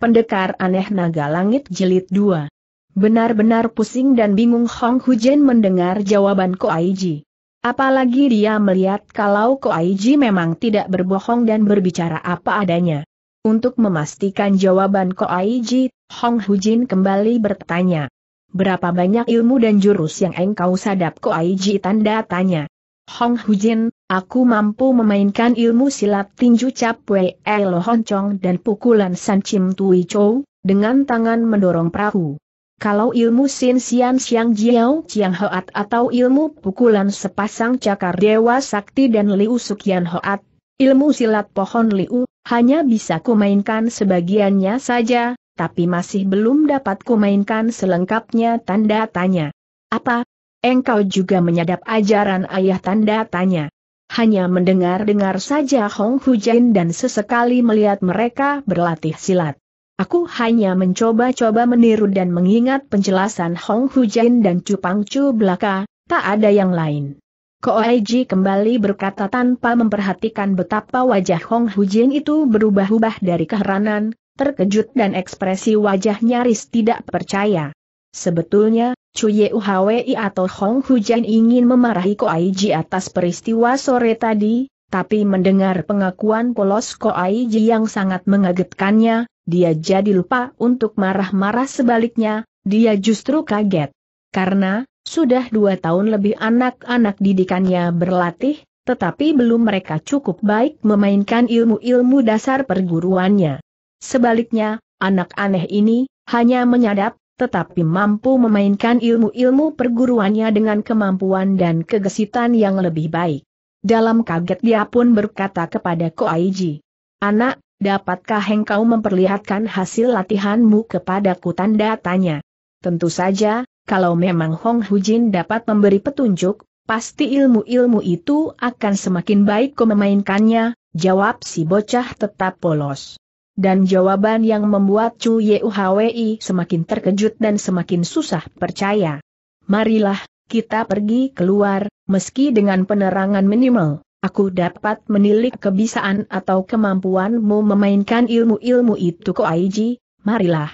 Pendekar Aneh Naga Langit jelit 2 Benar-benar pusing dan bingung Hong Hujen mendengar jawaban Ko Aiji. Apalagi dia melihat kalau Ko Aiji memang tidak berbohong dan berbicara apa adanya. Untuk memastikan jawaban Ko Aiji, Hong Hujin kembali bertanya. Berapa banyak ilmu dan jurus yang engkau sadap Ko Aiji tanda tanya. Hong Hujin, Aku mampu memainkan ilmu silat tinju cap Wei Elo Honcong dan pukulan San Chim Tui Chou, dengan tangan mendorong perahu. Kalau ilmu Sin Sian Xiang Jiao Chiang Hoat atau ilmu pukulan sepasang cakar Dewa Sakti dan Liu Sukian Hoat, ilmu silat pohon Liu, hanya bisa kumainkan sebagiannya saja, tapi masih belum dapat kumainkan selengkapnya tanda tanya. Apa? Engkau juga menyadap ajaran ayah tanda tanya hanya mendengar-dengar saja Hong Jin dan sesekali melihat mereka berlatih silat. Aku hanya mencoba-coba meniru dan mengingat penjelasan Hong Jin dan Cupang Chu belaka, tak ada yang lain. Ko Koaiji kembali berkata tanpa memperhatikan betapa wajah Hong Jin itu berubah-ubah dari keheranan, terkejut dan ekspresi wajah nyaris tidak percaya. Sebetulnya, Chuye Uhui atau Hong Hujan ingin memarahi Ji atas peristiwa sore tadi, tapi mendengar pengakuan polos Ji yang sangat mengagetkannya, dia jadi lupa untuk marah-marah sebaliknya, dia justru kaget. Karena, sudah dua tahun lebih anak-anak didikannya berlatih, tetapi belum mereka cukup baik memainkan ilmu-ilmu dasar perguruannya. Sebaliknya, anak aneh ini, hanya menyadap, tetapi mampu memainkan ilmu-ilmu perguruannya dengan kemampuan dan kegesitan yang lebih baik. Dalam kaget dia pun berkata kepada Ko Koaiji, Anak, dapatkah engkau memperlihatkan hasil latihanmu kepadaku tanda tanya? Tentu saja, kalau memang Hong Hujin dapat memberi petunjuk, pasti ilmu-ilmu itu akan semakin baik ku memainkannya, jawab si bocah tetap polos dan jawaban yang membuat Chu Yuhwi semakin terkejut dan semakin susah percaya. Marilah, kita pergi keluar, meski dengan penerangan minimal, aku dapat menilik kebisaan atau kemampuanmu memainkan ilmu-ilmu itu Koaiji, marilah.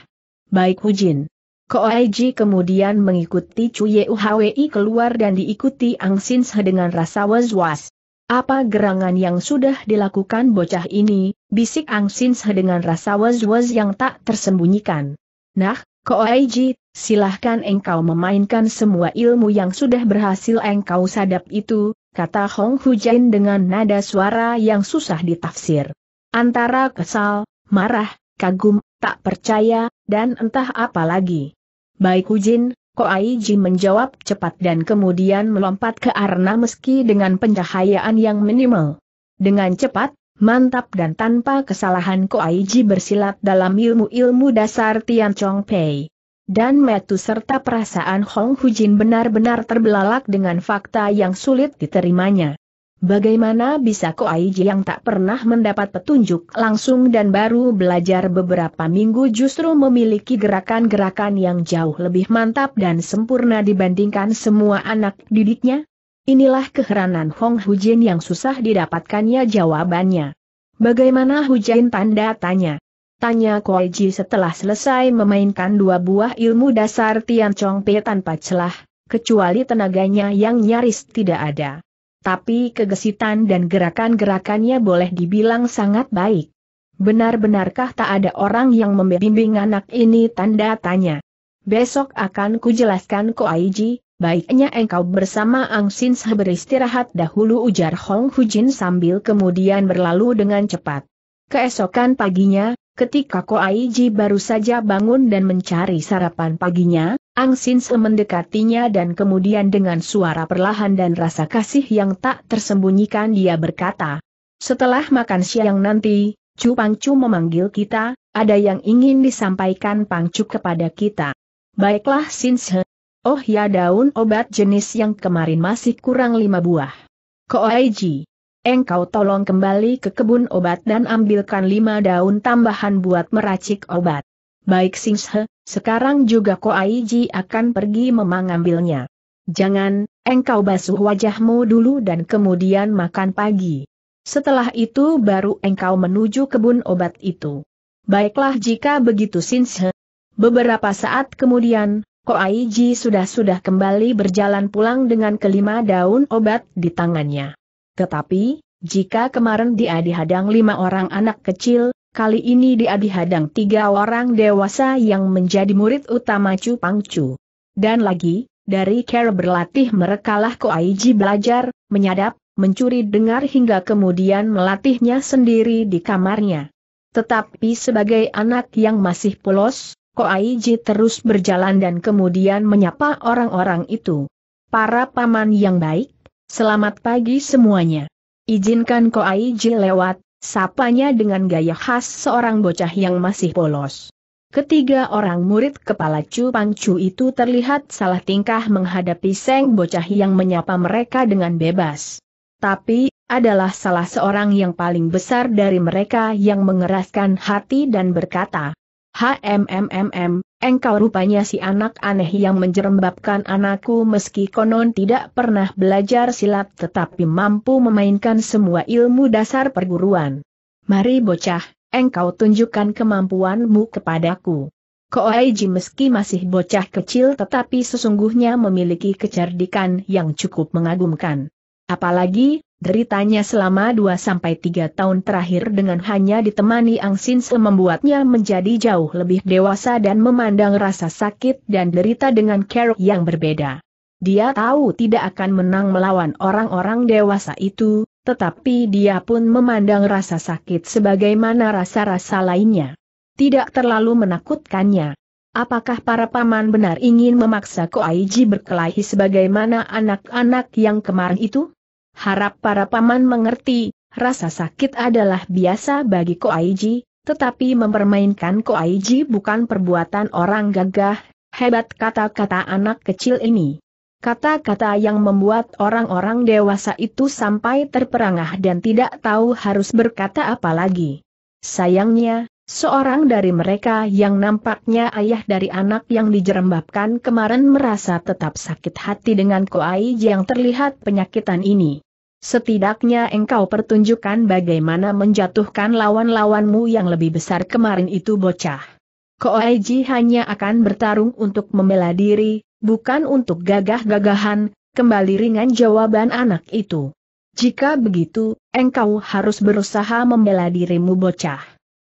Baik Hujin. Koaiji kemudian mengikuti Chu Yuhwi keluar dan diikuti Ang Sinse dengan rasa was-was. Apa gerangan yang sudah dilakukan bocah ini, bisik Ang Sin dengan rasa was-was yang tak tersembunyikan. Nah, Koaiji, silahkan engkau memainkan semua ilmu yang sudah berhasil engkau sadap itu, kata Hong Hujain dengan nada suara yang susah ditafsir. Antara kesal, marah, kagum, tak percaya, dan entah apa lagi. Baik Hujin, Ko Koaiji menjawab cepat dan kemudian melompat ke arna meski dengan pencahayaan yang minimal. Dengan cepat, mantap dan tanpa kesalahan Ko Koaiji bersilat dalam ilmu-ilmu dasar Tian Chong Pei. Dan metu serta perasaan Hong Hujin benar-benar terbelalak dengan fakta yang sulit diterimanya. Bagaimana bisa Ko Koaiji yang tak pernah mendapat petunjuk langsung dan baru belajar beberapa minggu justru memiliki gerakan-gerakan yang jauh lebih mantap dan sempurna dibandingkan semua anak didiknya? Inilah keheranan Hong Hujin yang susah didapatkannya jawabannya. Bagaimana Hujin tanda tanya? Tanya Ko Koaiji setelah selesai memainkan dua buah ilmu dasar Tian Chong Pei tanpa celah, kecuali tenaganya yang nyaris tidak ada tapi kegesitan dan gerakan-gerakannya boleh dibilang sangat baik. Benar-benarkah tak ada orang yang membimbing anak ini tanda tanya. Besok akan kujelaskan ko Aiji, baiknya engkau bersama Ang Sin beristirahat dahulu ujar Hong Hujin sambil kemudian berlalu dengan cepat. Keesokan paginya, Ketika Ko Aiji baru saja bangun dan mencari sarapan paginya, Ang Sin Se mendekatinya dan kemudian dengan suara perlahan dan rasa kasih yang tak tersembunyikan dia berkata, Setelah makan siang nanti, Chu Pangcu memanggil kita, ada yang ingin disampaikan Pangcu kepada kita. Baiklah Sin Se. Oh ya daun obat jenis yang kemarin masih kurang lima buah. Ko Aiji engkau tolong kembali ke kebun obat dan ambilkan lima daun tambahan buat meracik obat. Baik Singshe, sekarang juga Ko Koaiji akan pergi memangambilnya. Jangan, engkau basuh wajahmu dulu dan kemudian makan pagi. Setelah itu baru engkau menuju kebun obat itu. Baiklah jika begitu Singshe. Beberapa saat kemudian, Ko Koaiji sudah-sudah kembali berjalan pulang dengan kelima daun obat di tangannya. Tetapi, jika kemarin dia dihadang lima orang anak kecil, kali ini dia dihadang tiga orang dewasa yang menjadi murid utama Chu Pang Chu. Dan lagi, dari care berlatih merekalah Koaiji belajar, menyadap, mencuri dengar hingga kemudian melatihnya sendiri di kamarnya. Tetapi sebagai anak yang masih polos, Koaiji terus berjalan dan kemudian menyapa orang-orang itu. Para paman yang baik, Selamat pagi semuanya. Izinkan Koaiji lewat, sapanya dengan gaya khas seorang bocah yang masih polos. Ketiga orang murid kepala Chu Chu itu terlihat salah tingkah menghadapi Seng bocah yang menyapa mereka dengan bebas. Tapi, adalah salah seorang yang paling besar dari mereka yang mengeraskan hati dan berkata, HMMMM, engkau rupanya si anak aneh yang menjerembabkan anakku meski konon tidak pernah belajar silat tetapi mampu memainkan semua ilmu dasar perguruan. Mari bocah, engkau tunjukkan kemampuanmu kepadaku. Koaiji meski masih bocah kecil tetapi sesungguhnya memiliki kecerdikan yang cukup mengagumkan. Apalagi, Deritanya selama 2-3 tahun terakhir dengan hanya ditemani Ang Sin membuatnya menjadi jauh lebih dewasa dan memandang rasa sakit dan derita dengan keruk yang berbeda. Dia tahu tidak akan menang melawan orang-orang dewasa itu, tetapi dia pun memandang rasa sakit sebagaimana rasa-rasa lainnya. Tidak terlalu menakutkannya. Apakah para paman benar ingin memaksa Ko Aiji berkelahi sebagaimana anak-anak yang kemarin itu? Harap para paman mengerti, rasa sakit adalah biasa bagi Ko Aiji. tetapi mempermainkan Ko Aiji bukan perbuatan orang gagah, hebat kata-kata anak kecil ini. Kata-kata yang membuat orang-orang dewasa itu sampai terperangah dan tidak tahu harus berkata apa lagi. Sayangnya, seorang dari mereka yang nampaknya ayah dari anak yang dijerembabkan kemarin merasa tetap sakit hati dengan Ko Aiji yang terlihat penyakitan ini. Setidaknya engkau pertunjukkan bagaimana menjatuhkan lawan-lawanmu yang lebih besar kemarin itu bocah. Koeji hanya akan bertarung untuk membela diri, bukan untuk gagah-gagahan, kembali ringan jawaban anak itu. Jika begitu, engkau harus berusaha membela dirimu bocah.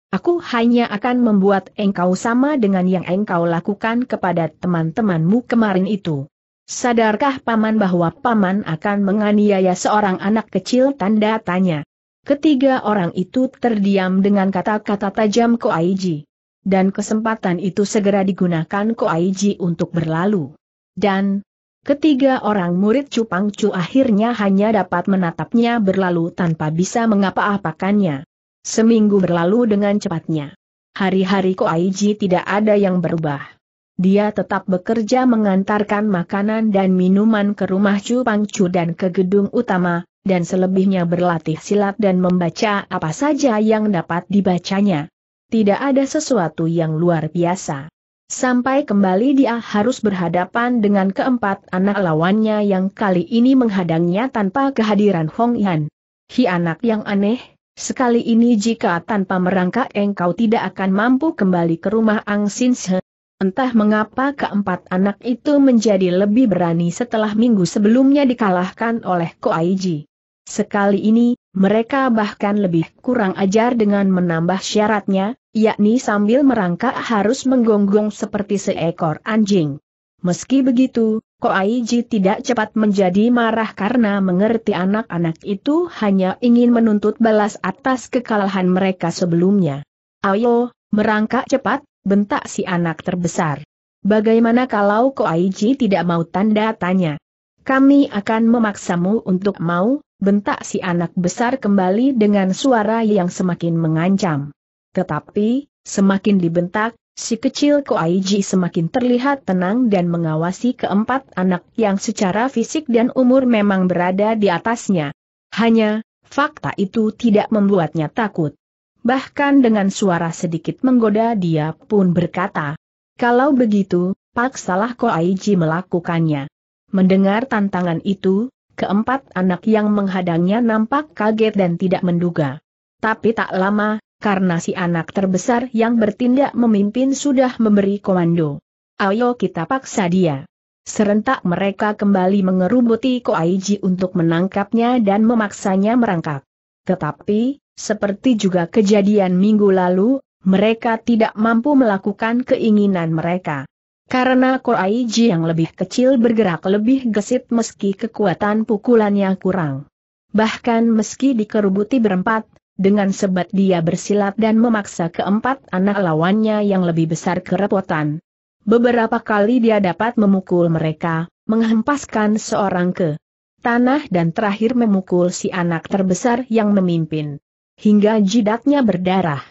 Aku hanya akan membuat engkau sama dengan yang engkau lakukan kepada teman-temanmu kemarin itu. Sadarkah paman bahwa paman akan menganiaya seorang anak kecil tanda tanya. Ketiga orang itu terdiam dengan kata-kata tajam Ko Aiji. Dan kesempatan itu segera digunakan Ko Aiji untuk berlalu. Dan, ketiga orang murid Cupang Chu akhirnya hanya dapat menatapnya berlalu tanpa bisa mengapa-apakannya. Seminggu berlalu dengan cepatnya. Hari-hari Ko Aiji tidak ada yang berubah dia tetap bekerja mengantarkan makanan dan minuman ke rumah Chu Pangcu dan ke gedung utama, dan selebihnya berlatih silat dan membaca apa saja yang dapat dibacanya. Tidak ada sesuatu yang luar biasa. Sampai kembali dia harus berhadapan dengan keempat anak lawannya yang kali ini menghadangnya tanpa kehadiran Hong Yan. Hi anak yang aneh, sekali ini jika tanpa merangka engkau tidak akan mampu kembali ke rumah Ang Sin Se, Entah mengapa keempat anak itu menjadi lebih berani setelah minggu sebelumnya dikalahkan oleh Koaiji. Sekali ini, mereka bahkan lebih kurang ajar dengan menambah syaratnya, yakni sambil merangkak harus menggonggong seperti seekor anjing. Meski begitu, Koaiji tidak cepat menjadi marah karena mengerti anak-anak itu hanya ingin menuntut balas atas kekalahan mereka sebelumnya. Ayo, merangkak cepat, bentak si anak terbesar. Bagaimana kalau Ko Koaiji tidak mau tanda tanya? Kami akan memaksamu untuk mau, bentak si anak besar kembali dengan suara yang semakin mengancam. Tetapi, semakin dibentak, si kecil Ko Koaiji semakin terlihat tenang dan mengawasi keempat anak yang secara fisik dan umur memang berada di atasnya. Hanya, fakta itu tidak membuatnya takut. Bahkan dengan suara sedikit menggoda dia pun berkata, kalau begitu, paksalah Aiji melakukannya. Mendengar tantangan itu, keempat anak yang menghadangnya nampak kaget dan tidak menduga. Tapi tak lama, karena si anak terbesar yang bertindak memimpin sudah memberi komando. Ayo kita paksa dia. Serentak mereka kembali mengerubuti Aiji untuk menangkapnya dan memaksanya merangkak. Tetapi, seperti juga kejadian minggu lalu, mereka tidak mampu melakukan keinginan mereka. Karena Koaiji yang lebih kecil bergerak lebih gesit meski kekuatan pukulannya kurang. Bahkan meski dikerubuti berempat, dengan sebat dia bersilat dan memaksa keempat anak lawannya yang lebih besar kerepotan. Beberapa kali dia dapat memukul mereka, menghempaskan seorang ke tanah dan terakhir memukul si anak terbesar yang memimpin hingga jidatnya berdarah.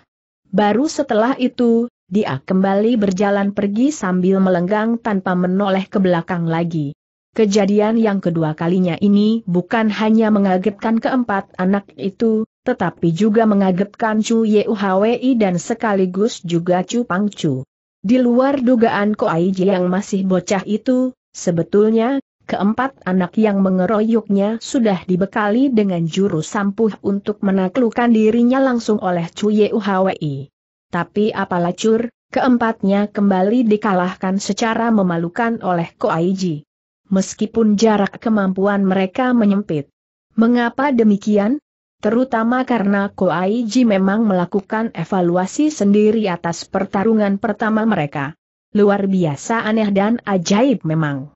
Baru setelah itu, dia kembali berjalan pergi sambil melenggang tanpa menoleh ke belakang lagi. Kejadian yang kedua kalinya ini bukan hanya mengagetkan keempat anak itu, tetapi juga mengagetkan Chu Yuhwi dan sekaligus juga Chu Pangcu. Di luar dugaan Koaiji yang masih bocah itu, sebetulnya Keempat anak yang mengeroyoknya sudah dibekali dengan jurus sampuh untuk menaklukkan dirinya langsung oleh Chu Uhawi. Tapi apalah cur, keempatnya kembali dikalahkan secara memalukan oleh Koaiji. Meskipun jarak kemampuan mereka menyempit. Mengapa demikian? Terutama karena Koaiji memang melakukan evaluasi sendiri atas pertarungan pertama mereka. Luar biasa aneh dan ajaib memang.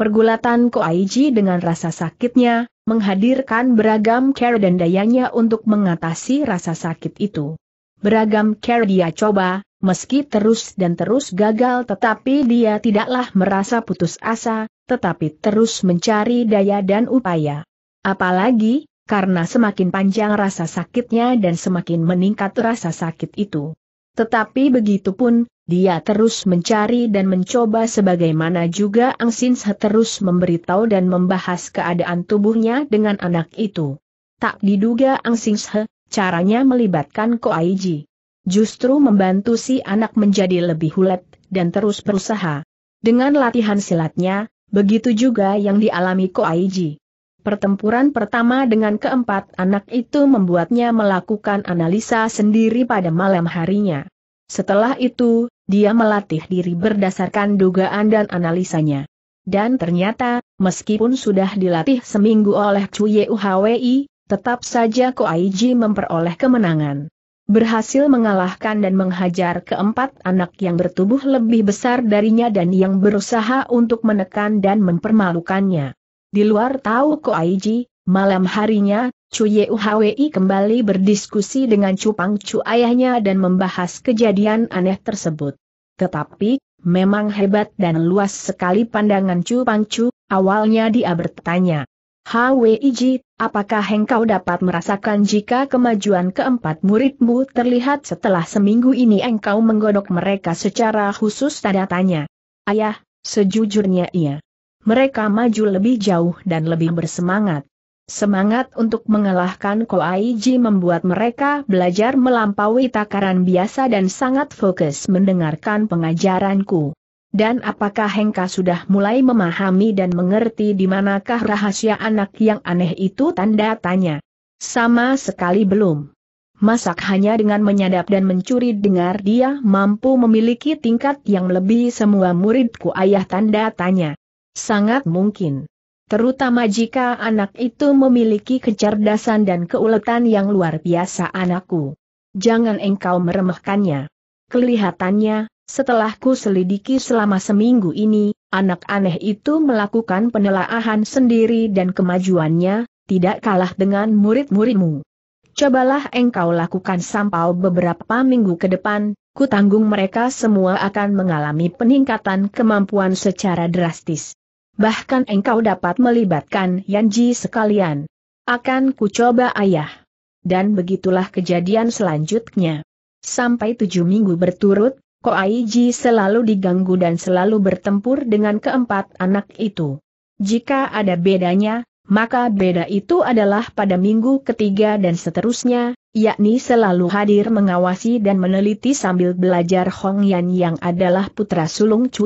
Pergulatan Ko Koaiji dengan rasa sakitnya, menghadirkan beragam care dan dayanya untuk mengatasi rasa sakit itu. Beragam care dia coba, meski terus dan terus gagal tetapi dia tidaklah merasa putus asa, tetapi terus mencari daya dan upaya. Apalagi, karena semakin panjang rasa sakitnya dan semakin meningkat rasa sakit itu. Tetapi begitupun, dia terus mencari dan mencoba sebagaimana juga Ang Sinse terus memberitahu dan membahas keadaan tubuhnya dengan anak itu. Tak diduga Ang Sinse, caranya melibatkan Ko Koaiji. Justru membantu si anak menjadi lebih hulet, dan terus berusaha. Dengan latihan silatnya, begitu juga yang dialami Ko Koaiji. Pertempuran pertama dengan keempat anak itu membuatnya melakukan analisa sendiri pada malam harinya. Setelah itu, dia melatih diri berdasarkan dugaan dan analisanya. Dan ternyata, meskipun sudah dilatih seminggu oleh Cuye Uhwi, tetap saja Ko Koaiji memperoleh kemenangan. Berhasil mengalahkan dan menghajar keempat anak yang bertubuh lebih besar darinya dan yang berusaha untuk menekan dan mempermalukannya. Di luar tahu Koaiji, malam harinya, Chu Yuhwi kembali berdiskusi dengan Chu Pang Chu ayahnya dan membahas kejadian aneh tersebut. Tetapi, memang hebat dan luas sekali pandangan Chu Pang Chu, awalnya dia bertanya. Hwei, apakah engkau dapat merasakan jika kemajuan keempat muridmu terlihat setelah seminggu ini engkau menggodok mereka secara khusus tanda tanya? Ayah, sejujurnya iya. Mereka maju lebih jauh dan lebih bersemangat. Semangat untuk mengalahkan Koaiji membuat mereka belajar melampaui takaran biasa dan sangat fokus mendengarkan pengajaranku. Dan apakah Hengka sudah mulai memahami dan mengerti di manakah rahasia anak yang aneh itu tanda tanya? Sama sekali belum. Masak hanya dengan menyadap dan mencuri dengar dia mampu memiliki tingkat yang lebih semua muridku ayah tanda tanya. Sangat mungkin terutama jika anak itu memiliki kecerdasan dan keuletan yang luar biasa anakku. Jangan engkau meremehkannya. Kelihatannya, setelah ku selidiki selama seminggu ini, anak aneh itu melakukan penelaahan sendiri dan kemajuannya, tidak kalah dengan murid-muridmu. Cobalah engkau lakukan sampau beberapa minggu ke depan, ku tanggung mereka semua akan mengalami peningkatan kemampuan secara drastis. Bahkan engkau dapat melibatkan Yanji sekalian. Akan kucoba ayah. Dan begitulah kejadian selanjutnya. Sampai tujuh minggu berturut, Ko Koaiji selalu diganggu dan selalu bertempur dengan keempat anak itu. Jika ada bedanya, maka beda itu adalah pada minggu ketiga dan seterusnya, yakni selalu hadir mengawasi dan meneliti sambil belajar Hong Yan yang adalah putra sulung Chu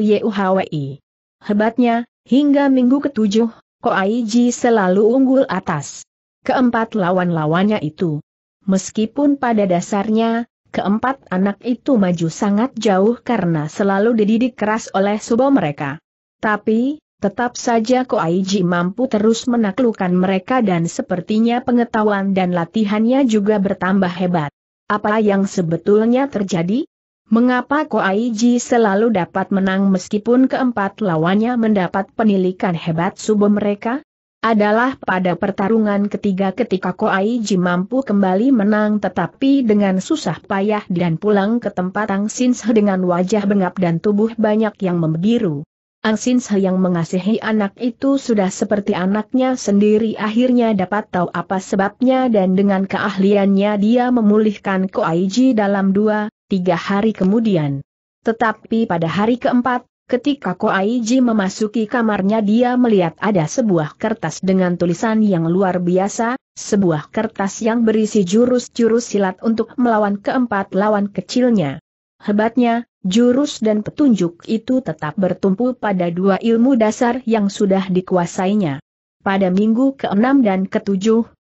Hebatnya, Hingga minggu ketujuh, Ko Koaiji selalu unggul atas keempat lawan-lawannya itu. Meskipun pada dasarnya, keempat anak itu maju sangat jauh karena selalu dididik keras oleh subo mereka. Tapi, tetap saja Ko Koaiji mampu terus menaklukkan mereka dan sepertinya pengetahuan dan latihannya juga bertambah hebat. Apa yang sebetulnya terjadi? Mengapa Koaiji selalu dapat menang meskipun keempat lawannya mendapat penilikan hebat subuh mereka? Adalah pada pertarungan ketiga ketika Koaiji mampu kembali menang tetapi dengan susah payah dan pulang ke tempat Ang Sinse dengan wajah bengap dan tubuh banyak yang membiru. Ang Sinse yang mengasihi anak itu sudah seperti anaknya sendiri akhirnya dapat tahu apa sebabnya dan dengan keahliannya dia memulihkan Koaiji dalam dua tiga hari kemudian. Tetapi pada hari keempat, ketika Koaiji memasuki kamarnya dia melihat ada sebuah kertas dengan tulisan yang luar biasa, sebuah kertas yang berisi jurus-jurus silat untuk melawan keempat lawan kecilnya. Hebatnya, jurus dan petunjuk itu tetap bertumpu pada dua ilmu dasar yang sudah dikuasainya. Pada minggu ke-6 dan ke-7,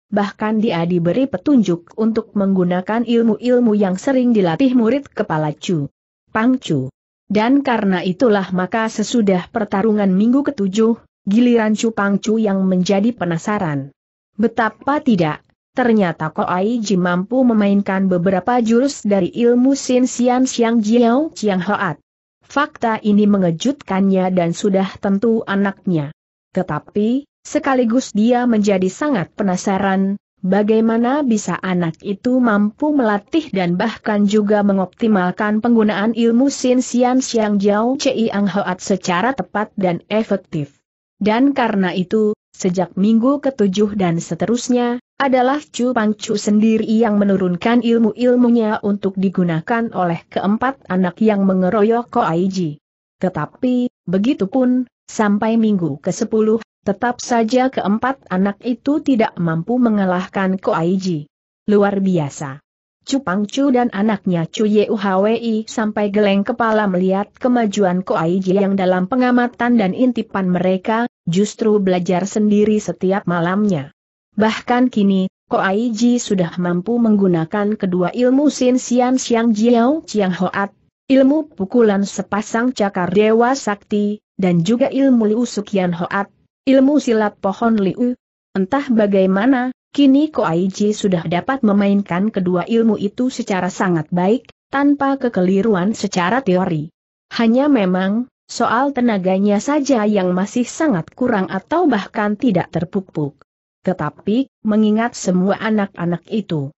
bahkan dia diberi petunjuk untuk menggunakan ilmu-ilmu yang sering dilatih murid kepala Chu. Pang Chu. Dan karena itulah maka sesudah pertarungan minggu ketujuh, giliran Chu Pang Chu yang menjadi penasaran. Betapa tidak, ternyata Ai Ji mampu memainkan beberapa jurus dari ilmu Sin Sian siang Jiao Chiang Hoat. Fakta ini mengejutkannya dan sudah tentu anaknya. Tetapi, Sekaligus dia menjadi sangat penasaran, bagaimana bisa anak itu mampu melatih dan bahkan juga mengoptimalkan penggunaan ilmu Sin Sian Siang Jiao Cei Ang Hoat secara tepat dan efektif. Dan karena itu, sejak minggu ketujuh dan seterusnya, adalah Chu Chu sendiri yang menurunkan ilmu-ilmunya untuk digunakan oleh keempat anak yang mengeroyok ko ji. Tetapi, begitu pun, sampai minggu ke-10 Tetap saja keempat anak itu tidak mampu mengalahkan Ko Koaiji. Luar biasa. Chu dan anaknya Chu Yuhwi sampai geleng kepala melihat kemajuan Ko Koaiji yang dalam pengamatan dan intipan mereka, justru belajar sendiri setiap malamnya. Bahkan kini, Ko Koaiji sudah mampu menggunakan kedua ilmu Sin Sian Xiang Jiao Chiang Hoat, ilmu pukulan sepasang cakar Dewa Sakti, dan juga ilmu Liu Sukian Hoat, ilmu silat pohon liu. Entah bagaimana, kini Ko Koaiji sudah dapat memainkan kedua ilmu itu secara sangat baik, tanpa kekeliruan secara teori. Hanya memang, soal tenaganya saja yang masih sangat kurang atau bahkan tidak terpupuk. Tetapi, mengingat semua anak-anak itu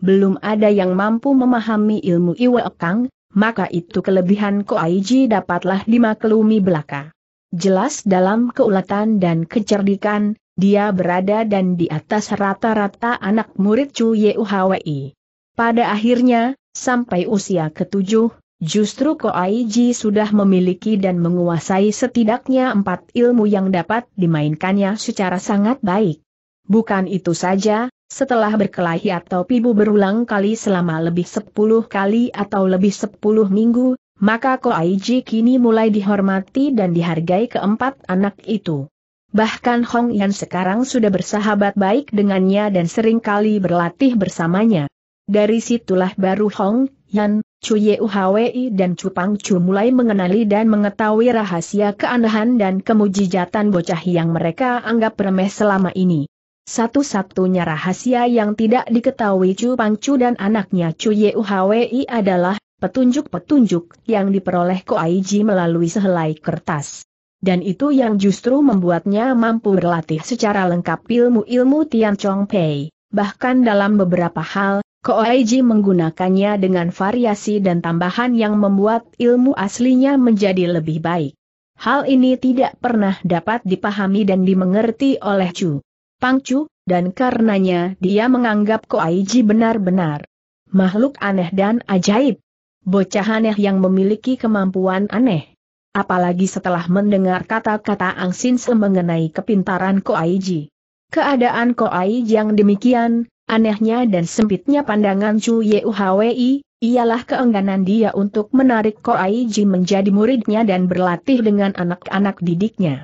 belum ada yang mampu memahami ilmu iwa kang, maka itu kelebihan Ko Koaiji dapatlah dimaklumi belaka. Jelas dalam keulatan dan kecerdikan, dia berada dan di atas rata-rata anak murid Chu Yehuhwi. Pada akhirnya, sampai usia ketujuh, justru Koaiji sudah memiliki dan menguasai setidaknya empat ilmu yang dapat dimainkannya secara sangat baik. Bukan itu saja, setelah berkelahi atau pibu berulang kali selama lebih sepuluh kali atau lebih sepuluh minggu, maka ko Koaiji kini mulai dihormati dan dihargai keempat anak itu. Bahkan Hong Yan sekarang sudah bersahabat baik dengannya dan sering kali berlatih bersamanya. Dari situlah baru Hong Yan, Chu Ye Yeuhwi dan Chu Pang Chu mulai mengenali dan mengetahui rahasia keanehan dan kemujijatan bocah yang mereka anggap remeh selama ini. Satu-satunya rahasia yang tidak diketahui Chu Chu dan anaknya Chu Ye Yeuhwi adalah petunjuk-petunjuk yang diperoleh Koaiji melalui sehelai kertas. Dan itu yang justru membuatnya mampu berlatih secara lengkap ilmu-ilmu Tian Chong Pei. Bahkan dalam beberapa hal, Koaiji menggunakannya dengan variasi dan tambahan yang membuat ilmu aslinya menjadi lebih baik. Hal ini tidak pernah dapat dipahami dan dimengerti oleh Chu Pangcu, dan karenanya dia menganggap Koaiji benar-benar makhluk aneh dan ajaib. Bocah aneh yang memiliki kemampuan aneh. Apalagi setelah mendengar kata-kata Ang Sin mengenai kepintaran Ko Koaiji. Keadaan Ko Koaiji yang demikian, anehnya dan sempitnya pandangan Chu Yuhwi, ialah keengganan dia untuk menarik Ko Ji menjadi muridnya dan berlatih dengan anak-anak didiknya.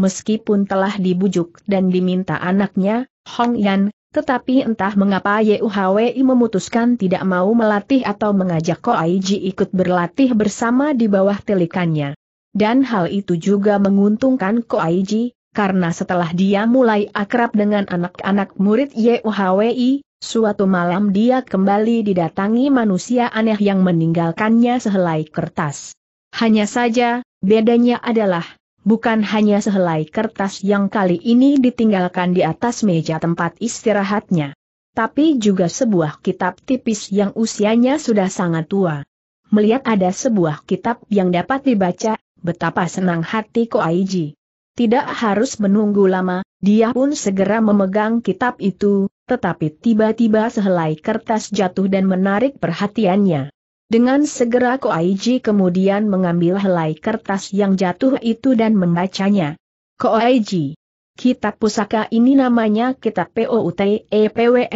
Meskipun telah dibujuk dan diminta anaknya, Hong Yan, tetapi entah mengapa YUHWI memutuskan tidak mau melatih atau mengajak Ko Aiji ikut berlatih bersama di bawah telikannya. Dan hal itu juga menguntungkan Ko Aiji, karena setelah dia mulai akrab dengan anak-anak murid YUHWI, suatu malam dia kembali didatangi manusia aneh yang meninggalkannya sehelai kertas. Hanya saja, bedanya adalah, bukan hanya sehelai kertas yang kali ini ditinggalkan di atas meja tempat istirahatnya. Tapi juga sebuah kitab tipis yang usianya sudah sangat tua. Melihat ada sebuah kitab yang dapat dibaca, betapa senang hati Ko Aiji. Tidak harus menunggu lama, dia pun segera memegang kitab itu, tetapi tiba-tiba sehelai kertas jatuh dan menarik perhatiannya. Dengan segera Ko Koaiji kemudian mengambil helai kertas yang jatuh itu dan membacanya. Koaiji. Kitab pusaka ini namanya Kitab POUTE PWE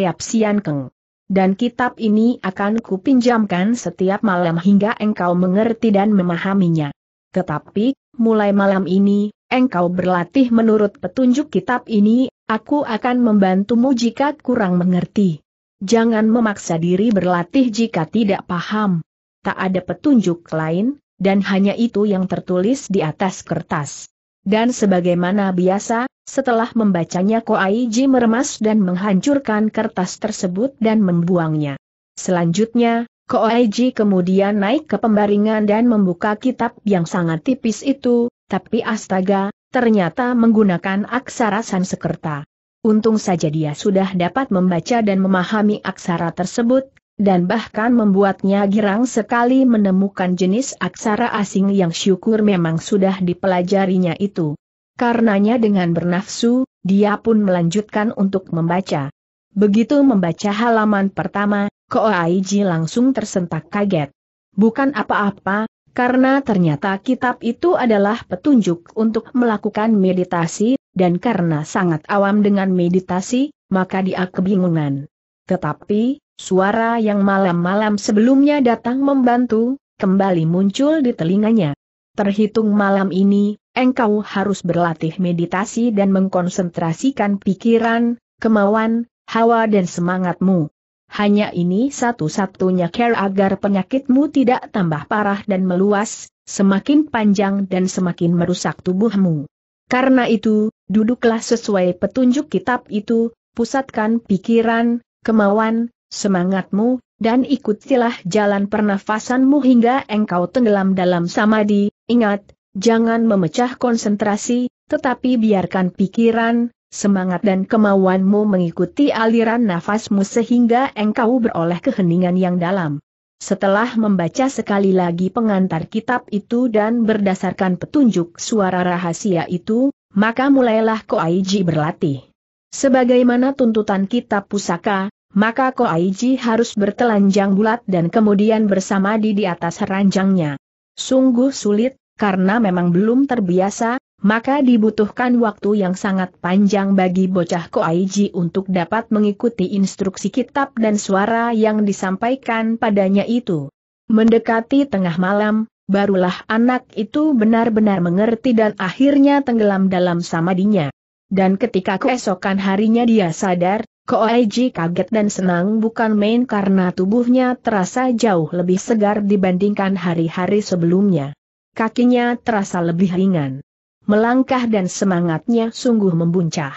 Keng. Dan kitab ini akan kupinjamkan setiap malam hingga engkau mengerti dan memahaminya. Tetapi, mulai malam ini, engkau berlatih menurut petunjuk kitab ini, aku akan membantumu jika kurang mengerti jangan memaksa diri berlatih jika tidak paham. Tak ada petunjuk lain, dan hanya itu yang tertulis di atas kertas. Dan sebagaimana biasa, setelah membacanya Koaiji meremas dan menghancurkan kertas tersebut dan membuangnya. Selanjutnya, Koaiji kemudian naik ke pembaringan dan membuka kitab yang sangat tipis itu, tapi astaga, ternyata menggunakan aksara Sanskerta. Untung saja dia sudah dapat membaca dan memahami aksara tersebut, dan bahkan membuatnya girang sekali menemukan jenis aksara asing yang syukur memang sudah dipelajarinya itu. Karenanya dengan bernafsu, dia pun melanjutkan untuk membaca. Begitu membaca halaman pertama, Koaiji langsung tersentak kaget. Bukan apa-apa, karena ternyata kitab itu adalah petunjuk untuk melakukan meditasi, dan karena sangat awam dengan meditasi, maka dia kebingungan. Tetapi, suara yang malam-malam sebelumnya datang membantu, kembali muncul di telinganya. Terhitung malam ini, engkau harus berlatih meditasi dan mengkonsentrasikan pikiran, kemauan, hawa dan semangatmu. Hanya ini satu-satunya care agar penyakitmu tidak tambah parah dan meluas, semakin panjang dan semakin merusak tubuhmu. Karena itu, duduklah sesuai petunjuk kitab itu, pusatkan pikiran, kemauan, semangatmu, dan ikutilah jalan pernafasanmu hingga engkau tenggelam dalam samadhi. Ingat, jangan memecah konsentrasi, tetapi biarkan pikiran, semangat dan kemauanmu mengikuti aliran nafasmu sehingga engkau beroleh keheningan yang dalam. Setelah membaca sekali lagi pengantar kitab itu dan berdasarkan petunjuk suara rahasia itu, maka mulailah Koaiji berlatih. Sebagaimana tuntutan kitab pusaka, maka Koaiji harus bertelanjang bulat dan kemudian bersama di di atas ranjangnya. Sungguh sulit, karena memang belum terbiasa, maka dibutuhkan waktu yang sangat panjang bagi bocah Koaiji untuk dapat mengikuti instruksi kitab dan suara yang disampaikan padanya itu. Mendekati tengah malam, barulah anak itu benar-benar mengerti dan akhirnya tenggelam dalam samadinya. Dan ketika keesokan harinya dia sadar, Koaiji kaget dan senang bukan main karena tubuhnya terasa jauh lebih segar dibandingkan hari-hari sebelumnya kakinya terasa lebih ringan. Melangkah dan semangatnya sungguh membuncah.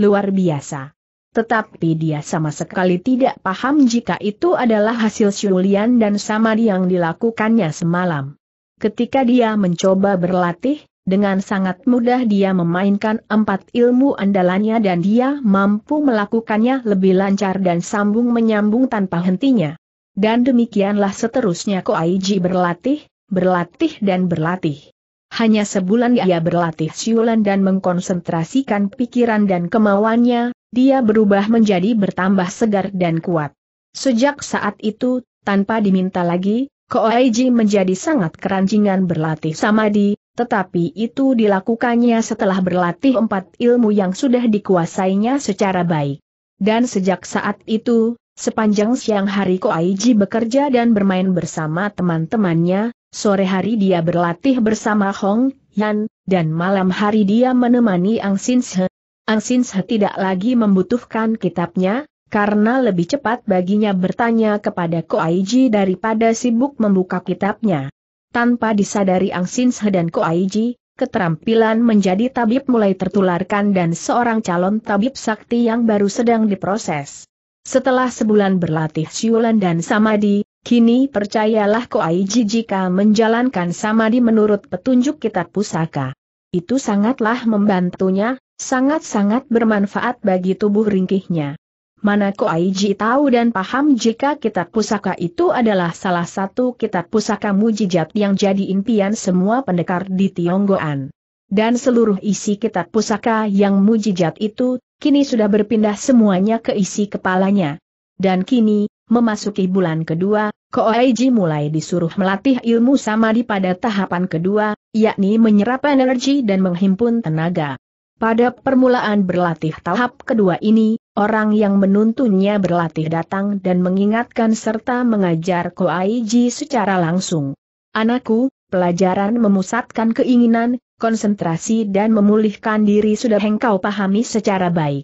Luar biasa. Tetapi dia sama sekali tidak paham jika itu adalah hasil Syulian dan samadhi yang dilakukannya semalam. Ketika dia mencoba berlatih, dengan sangat mudah dia memainkan empat ilmu andalannya dan dia mampu melakukannya lebih lancar dan sambung menyambung tanpa hentinya. Dan demikianlah seterusnya Koaiji berlatih, berlatih dan berlatih. Hanya sebulan ia berlatih siulan dan mengkonsentrasikan pikiran dan kemauannya, dia berubah menjadi bertambah segar dan kuat. Sejak saat itu, tanpa diminta lagi, Koaiji menjadi sangat keranjingan berlatih samadi, tetapi itu dilakukannya setelah berlatih empat ilmu yang sudah dikuasainya secara baik. Dan sejak saat itu, sepanjang siang hari Koaiji bekerja dan bermain bersama teman-temannya, Sore hari dia berlatih bersama Hong Yan, dan malam hari dia menemani Ang Sinshe. Ang Sinshe tidak lagi membutuhkan kitabnya, karena lebih cepat baginya bertanya kepada Ko Ji daripada sibuk membuka kitabnya. Tanpa disadari Ang Sinshe dan Ko Ji, keterampilan menjadi tabib mulai tertularkan dan seorang calon tabib sakti yang baru sedang diproses. Setelah sebulan berlatih siulan dan samadi, Kini percayalah ko Aiji jika menjalankan samadi menurut petunjuk kitab pusaka. Itu sangatlah membantunya, sangat-sangat bermanfaat bagi tubuh ringkihnya. Mana ko Aiji tahu dan paham jika kitab pusaka itu adalah salah satu kitab pusaka mujijat yang jadi impian semua pendekar di Tionggoan. Dan seluruh isi kitab pusaka yang mujijat itu, kini sudah berpindah semuanya ke isi kepalanya. Dan kini, Memasuki bulan kedua, Koaiji mulai disuruh melatih ilmu samadhi pada tahapan kedua, yakni menyerap energi dan menghimpun tenaga. Pada permulaan berlatih tahap kedua ini, orang yang menuntunnya berlatih datang dan mengingatkan serta mengajar Koaiji secara langsung. Anakku, pelajaran memusatkan keinginan, konsentrasi dan memulihkan diri sudah engkau pahami secara baik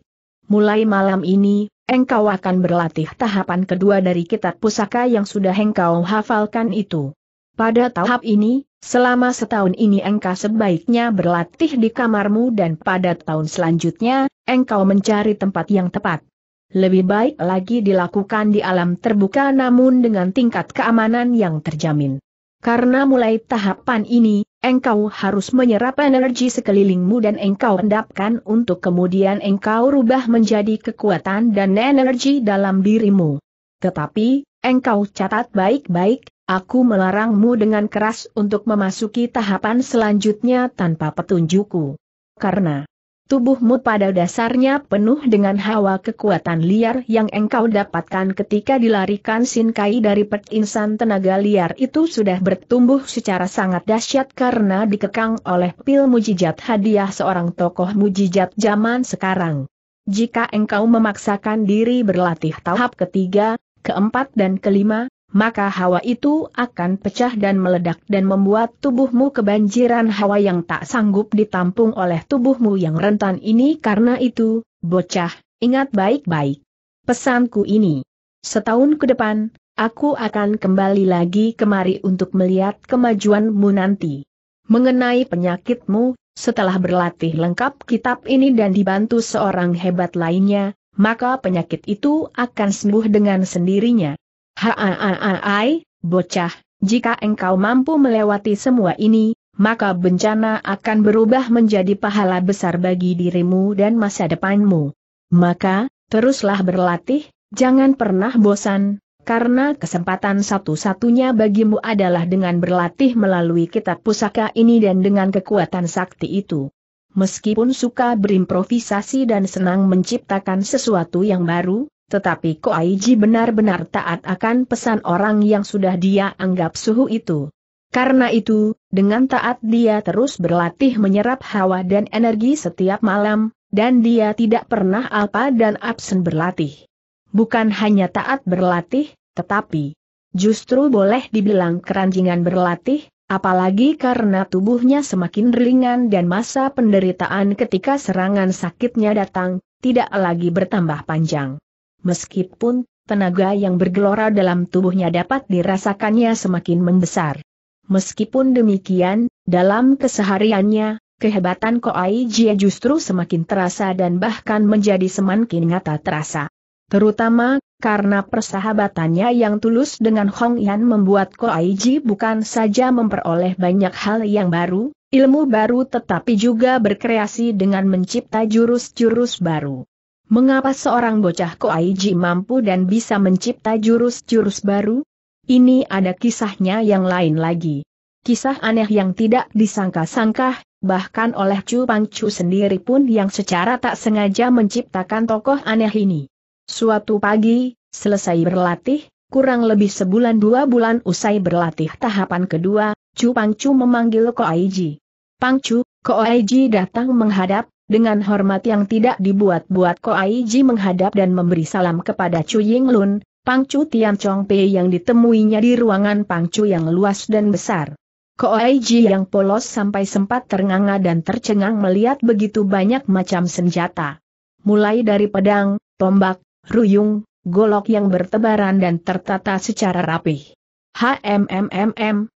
mulai malam ini, engkau akan berlatih tahapan kedua dari kitab pusaka yang sudah engkau hafalkan itu. Pada tahap ini, selama setahun ini engkau sebaiknya berlatih di kamarmu dan pada tahun selanjutnya, engkau mencari tempat yang tepat. Lebih baik lagi dilakukan di alam terbuka namun dengan tingkat keamanan yang terjamin. Karena mulai tahapan ini, engkau harus menyerap energi sekelilingmu dan engkau endapkan untuk kemudian engkau rubah menjadi kekuatan dan energi dalam dirimu. Tetapi, engkau catat baik-baik, aku melarangmu dengan keras untuk memasuki tahapan selanjutnya tanpa petunjukku. Karena Tubuhmu pada dasarnya penuh dengan hawa kekuatan liar yang engkau dapatkan ketika dilarikan Sinkai dari pet insan tenaga liar itu sudah bertumbuh secara sangat dahsyat karena dikekang oleh pil mujijat hadiah seorang tokoh mujijat zaman sekarang. Jika engkau memaksakan diri berlatih tahap ketiga, keempat dan kelima, maka hawa itu akan pecah dan meledak dan membuat tubuhmu kebanjiran hawa yang tak sanggup ditampung oleh tubuhmu yang rentan ini karena itu, bocah, ingat baik-baik. Pesanku ini. Setahun ke depan, aku akan kembali lagi kemari untuk melihat kemajuanmu nanti. Mengenai penyakitmu, setelah berlatih lengkap kitab ini dan dibantu seorang hebat lainnya, maka penyakit itu akan sembuh dengan sendirinya. Haanai, bocah, jika engkau mampu melewati semua ini, maka bencana akan berubah menjadi pahala besar bagi dirimu dan masa depanmu. Maka, teruslah berlatih, jangan pernah bosan, karena kesempatan satu-satunya bagimu adalah dengan berlatih melalui kitab pusaka ini dan dengan kekuatan sakti itu. Meskipun suka berimprovisasi dan senang menciptakan sesuatu yang baru, tetapi Koaiji benar-benar taat akan pesan orang yang sudah dia anggap suhu itu. Karena itu, dengan taat dia terus berlatih menyerap hawa dan energi setiap malam, dan dia tidak pernah alpa dan absen berlatih. Bukan hanya taat berlatih, tetapi justru boleh dibilang keranjingan berlatih, apalagi karena tubuhnya semakin ringan dan masa penderitaan ketika serangan sakitnya datang, tidak lagi bertambah panjang meskipun tenaga yang bergelora dalam tubuhnya dapat dirasakannya semakin membesar. Meskipun demikian, dalam kesehariannya, kehebatan Koai Jie justru semakin terasa dan bahkan menjadi semakin nyata terasa. Terutama, karena persahabatannya yang tulus dengan Hong Yan membuat Koai Jie bukan saja memperoleh banyak hal yang baru, ilmu baru tetapi juga berkreasi dengan mencipta jurus-jurus baru. Mengapa seorang bocah Koaiji mampu dan bisa mencipta jurus-jurus baru? Ini ada kisahnya yang lain lagi. Kisah aneh yang tidak disangka-sangka, bahkan oleh Chu Pangcu sendiri pun yang secara tak sengaja menciptakan tokoh aneh ini. Suatu pagi, selesai berlatih, kurang lebih sebulan dua bulan usai berlatih tahapan kedua, Chu Pangcu memanggil Koaiji. Pangcu, Koaiji datang menghadap, dengan hormat yang tidak dibuat-buat Ko Koaiji menghadap dan memberi salam kepada Chu Ying Yinglun, Pangcu Tian Chong Pei yang ditemuinya di ruangan Pangcu yang luas dan besar. Ko Koaiji yang polos sampai sempat ternganga dan tercengang melihat begitu banyak macam senjata. Mulai dari pedang, tombak, ruyung, golok yang bertebaran dan tertata secara rapih. HMMMM,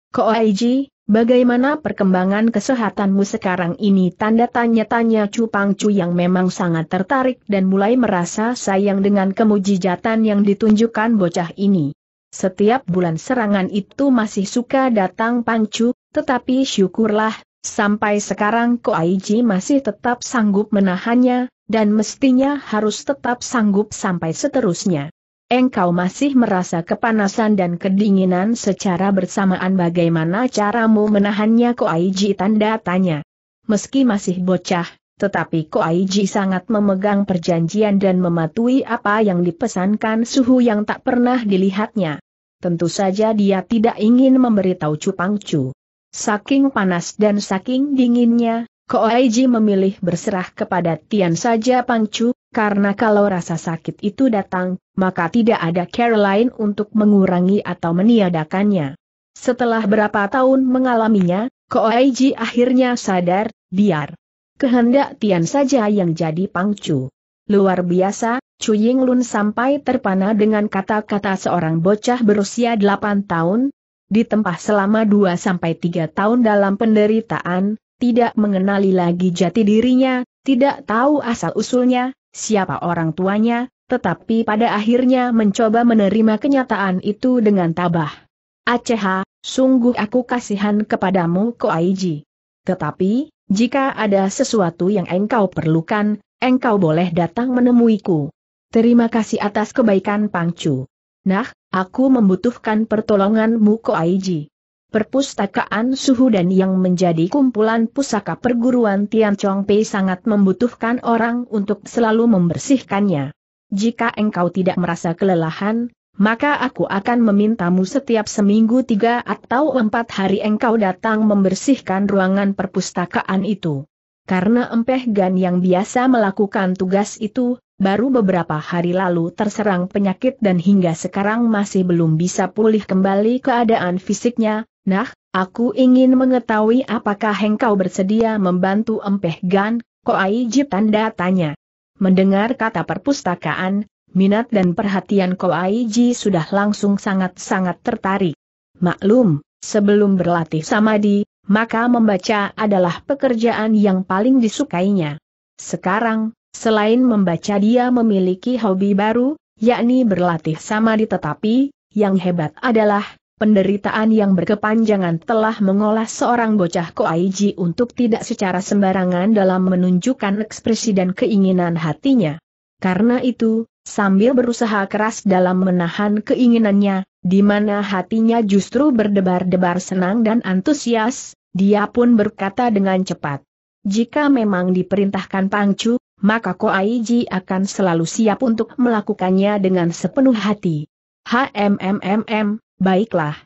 Ji, Bagaimana perkembangan kesehatanmu sekarang ini? Tanda tanya-tanya Chu Pangcu yang memang sangat tertarik dan mulai merasa sayang dengan kemujijatan yang ditunjukkan bocah ini. Setiap bulan serangan itu masih suka datang Pangcu, tetapi syukurlah, sampai sekarang Ko Koaiji masih tetap sanggup menahannya, dan mestinya harus tetap sanggup sampai seterusnya engkau masih merasa kepanasan dan kedinginan secara bersamaan bagaimana caramu menahannya Ko Aiji tanda tanya. Meski masih bocah, tetapi Ko Aiji sangat memegang perjanjian dan mematuhi apa yang dipesankan suhu yang tak pernah dilihatnya. Tentu saja dia tidak ingin memberitahu Cupangcu. Saking panas dan saking dinginnya, Ko Aiji memilih berserah kepada Tian saja Pangcu, karena kalau rasa sakit itu datang, maka tidak ada care lain untuk mengurangi atau meniadakannya. Setelah berapa tahun mengalaminya, Koaiji akhirnya sadar, biar kehendak Tian saja yang jadi pangcu. Luar biasa, Chu Ying Lun sampai terpana dengan kata-kata seorang bocah berusia 8 tahun, ditempah selama 2-3 tahun dalam penderitaan, tidak mengenali lagi jati dirinya, tidak tahu asal-usulnya, siapa orang tuanya, tetapi pada akhirnya mencoba menerima kenyataan itu dengan tabah. Aceh, sungguh aku kasihan kepadamu Ko Aiji. Tetapi, jika ada sesuatu yang engkau perlukan, engkau boleh datang menemuiku. Terima kasih atas kebaikan Pangcu. Nah, aku membutuhkan pertolonganmu Ko Aiji. Perpustakaan Suhu dan yang menjadi kumpulan pusaka perguruan Tian Chong Pei sangat membutuhkan orang untuk selalu membersihkannya. Jika engkau tidak merasa kelelahan, maka aku akan memintamu setiap seminggu tiga atau empat hari engkau datang membersihkan ruangan perpustakaan itu. Karena Empeh Gan yang biasa melakukan tugas itu, baru beberapa hari lalu terserang penyakit dan hingga sekarang masih belum bisa pulih kembali keadaan fisiknya, Nah, aku ingin mengetahui apakah engkau bersedia membantu Empeh Gan, Ko Aiji tanda tanya. Mendengar kata perpustakaan, minat dan perhatian Ko Aiji sudah langsung sangat-sangat tertarik. Maklum, sebelum berlatih samadi, maka membaca adalah pekerjaan yang paling disukainya. Sekarang, selain membaca dia memiliki hobi baru, yakni berlatih samadi tetapi, yang hebat adalah, penderitaan yang berkepanjangan telah mengolah seorang bocah Koaiji untuk tidak secara sembarangan dalam menunjukkan ekspresi dan keinginan hatinya. Karena itu, sambil berusaha keras dalam menahan keinginannya, di mana hatinya justru berdebar-debar senang dan antusias, dia pun berkata dengan cepat. Jika memang diperintahkan Pangcu, maka Ko Koaiji akan selalu siap untuk melakukannya dengan sepenuh hati. HMMMM, baiklah.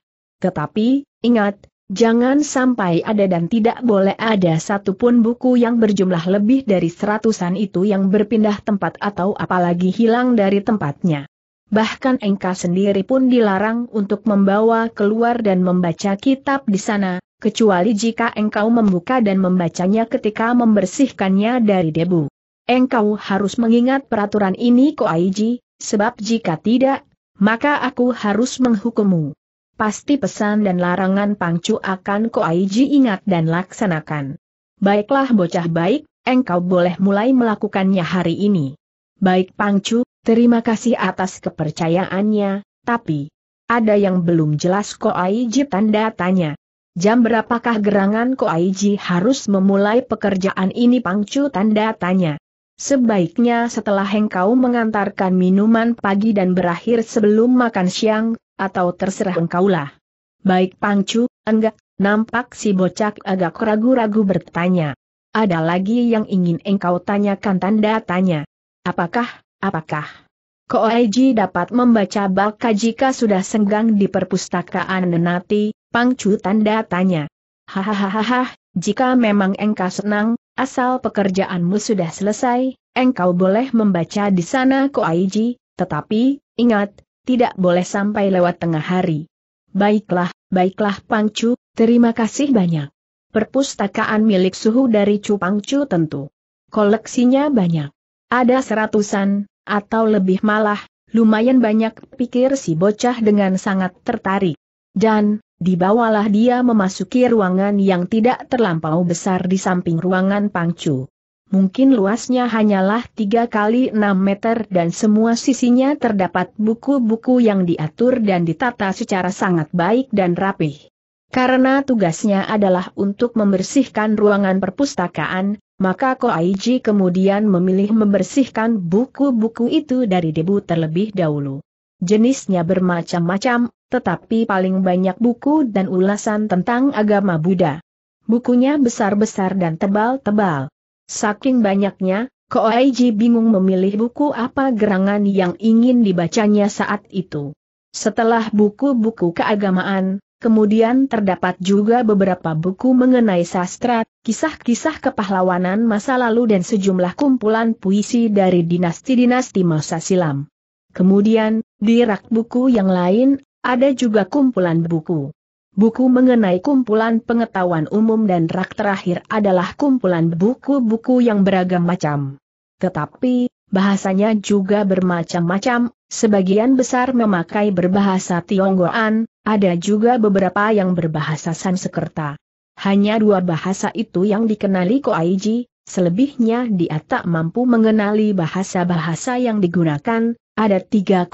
Tetapi, ingat, Jangan sampai ada dan tidak boleh ada satupun buku yang berjumlah lebih dari seratusan itu yang berpindah tempat atau apalagi hilang dari tempatnya. Bahkan Engka sendiri pun dilarang untuk membawa keluar dan membaca kitab di sana, kecuali jika engkau membuka dan membacanya ketika membersihkannya dari debu. Engkau harus mengingat peraturan ini Koaiji, sebab jika tidak, maka aku harus menghukummu. Pasti pesan dan larangan Pangcu akan Koaiji ingat dan laksanakan. Baiklah bocah baik, engkau boleh mulai melakukannya hari ini. Baik Pangcu, terima kasih atas kepercayaannya, tapi ada yang belum jelas Koaiji tanda tanya. Jam berapakah gerangan Koaiji harus memulai pekerjaan ini Pangcu tanda tanya. Sebaiknya setelah engkau mengantarkan minuman pagi dan berakhir sebelum makan siang, atau terserah engkaulah. Baik Pangcu, enggak, nampak si bocak agak ragu-ragu bertanya. Ada lagi yang ingin engkau tanyakan tanda tanya. Apakah, apakah? Koeji dapat membaca baka jika sudah senggang di perpustakaan nenati, Pangcu tanda tanya. Hahaha, jika memang engkau senang, Asal pekerjaanmu sudah selesai, engkau boleh membaca di sana Koaiji, tetapi, ingat, tidak boleh sampai lewat tengah hari. Baiklah, baiklah Pangcu, terima kasih banyak. Perpustakaan milik suhu dari Cu Pangcu tentu. Koleksinya banyak. Ada seratusan, atau lebih malah, lumayan banyak pikir si bocah dengan sangat tertarik. Dan, Dibawalah dia memasuki ruangan yang tidak terlampau besar di samping ruangan pangcu. Mungkin luasnya hanyalah 3 kali 6 meter dan semua sisinya terdapat buku-buku yang diatur dan ditata secara sangat baik dan rapih. Karena tugasnya adalah untuk membersihkan ruangan perpustakaan, maka Ko Aiji kemudian memilih membersihkan buku-buku itu dari debu terlebih dahulu. Jenisnya bermacam-macam, tetapi paling banyak buku dan ulasan tentang agama Buddha. Bukunya besar-besar dan tebal-tebal. Saking banyaknya, Koaiji bingung memilih buku apa gerangan yang ingin dibacanya saat itu. Setelah buku-buku keagamaan, kemudian terdapat juga beberapa buku mengenai sastra, kisah-kisah kepahlawanan masa lalu dan sejumlah kumpulan puisi dari dinasti-dinasti masa silam. Kemudian, di rak buku yang lain ada juga kumpulan buku. Buku mengenai kumpulan pengetahuan umum dan rak terakhir adalah kumpulan buku-buku yang beragam macam. Tetapi, bahasanya juga bermacam-macam, sebagian besar memakai berbahasa Tionggoan, ada juga beberapa yang berbahasa Sanskerta. Hanya dua bahasa itu yang dikenali Koaiji, selebihnya dia tak mampu mengenali bahasa-bahasa yang digunakan, ada 3,4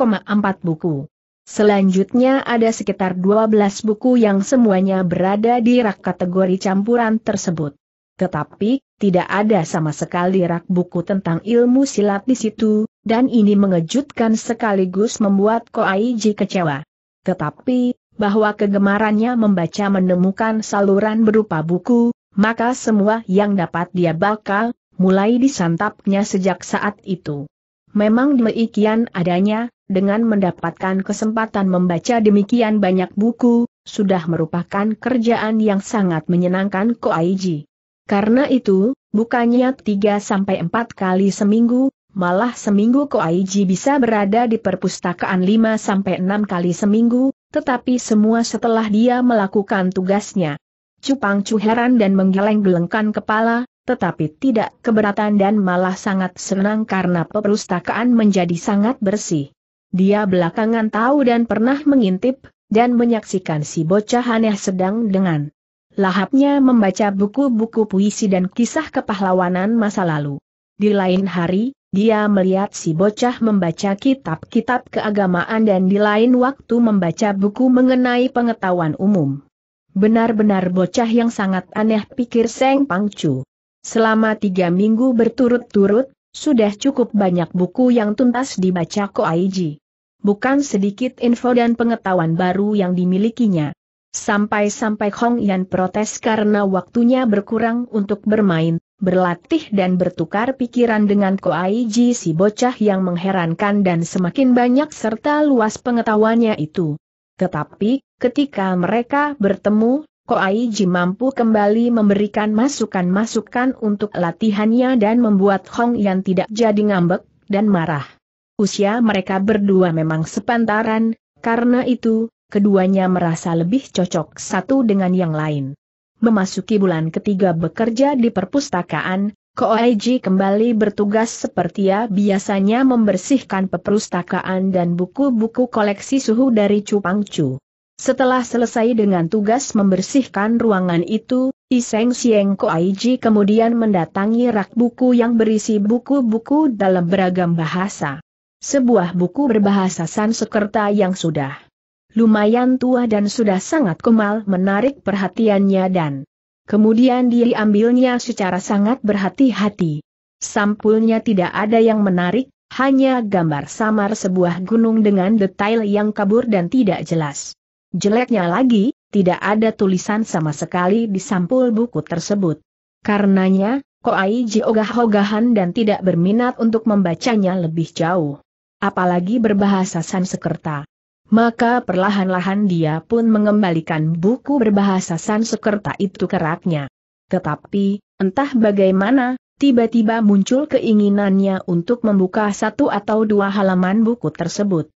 buku. Selanjutnya ada sekitar 12 buku yang semuanya berada di rak kategori campuran tersebut. Tetapi, tidak ada sama sekali rak buku tentang ilmu silat di situ, dan ini mengejutkan sekaligus membuat Koaiji kecewa. Tetapi, bahwa kegemarannya membaca menemukan saluran berupa buku, maka semua yang dapat dia bakal, mulai disantapnya sejak saat itu. Memang demikian adanya, dengan mendapatkan kesempatan membaca demikian banyak buku, sudah merupakan kerjaan yang sangat menyenangkan Ko Aiji. Karena itu, bukannya 3-4 kali seminggu, malah seminggu Ko Aiji bisa berada di perpustakaan 5-6 kali seminggu, tetapi semua setelah dia melakukan tugasnya. Cupang Cu dan menggeleng-gelengkan kepala, tetapi tidak keberatan dan malah sangat senang karena perpustakaan menjadi sangat bersih. Dia belakangan tahu dan pernah mengintip, dan menyaksikan si bocah aneh sedang dengan lahapnya membaca buku-buku puisi dan kisah kepahlawanan masa lalu. Di lain hari, dia melihat si bocah membaca kitab-kitab keagamaan dan di lain waktu membaca buku mengenai pengetahuan umum. Benar-benar bocah yang sangat aneh pikir Seng Pangcu. Selama tiga minggu berturut-turut, sudah cukup banyak buku yang tuntas dibaca Ko Koaiji. Bukan sedikit info dan pengetahuan baru yang dimilikinya. Sampai-sampai Hong Yan protes karena waktunya berkurang untuk bermain, berlatih dan bertukar pikiran dengan Ko Koaiji si bocah yang mengherankan dan semakin banyak serta luas pengetahuannya itu. Tetapi, ketika mereka bertemu, Ko Koaiji mampu kembali memberikan masukan-masukan untuk latihannya dan membuat Hong Yan tidak jadi ngambek dan marah. Usia mereka berdua memang sepantaran, karena itu, keduanya merasa lebih cocok satu dengan yang lain. Memasuki bulan ketiga bekerja di perpustakaan, Ko Koaiji kembali bertugas seperti ya biasanya membersihkan perpustakaan dan buku-buku koleksi suhu dari Cupangcu. Setelah selesai dengan tugas membersihkan ruangan itu, Iseng Sieng Koaiji kemudian mendatangi rak buku yang berisi buku-buku dalam beragam bahasa. Sebuah buku berbahasa Sanskerta yang sudah lumayan tua dan sudah sangat kumal menarik perhatiannya dan kemudian diambilnya secara sangat berhati-hati. Sampulnya tidak ada yang menarik, hanya gambar samar sebuah gunung dengan detail yang kabur dan tidak jelas. Jeleknya lagi, tidak ada tulisan sama sekali di sampul buku tersebut. Karenanya, Koaiji ogah-ogahan dan tidak berminat untuk membacanya lebih jauh. Apalagi berbahasa Sansekerta. Maka perlahan-lahan dia pun mengembalikan buku berbahasa Sansekerta itu ke raknya. Tetapi, entah bagaimana, tiba-tiba muncul keinginannya untuk membuka satu atau dua halaman buku tersebut.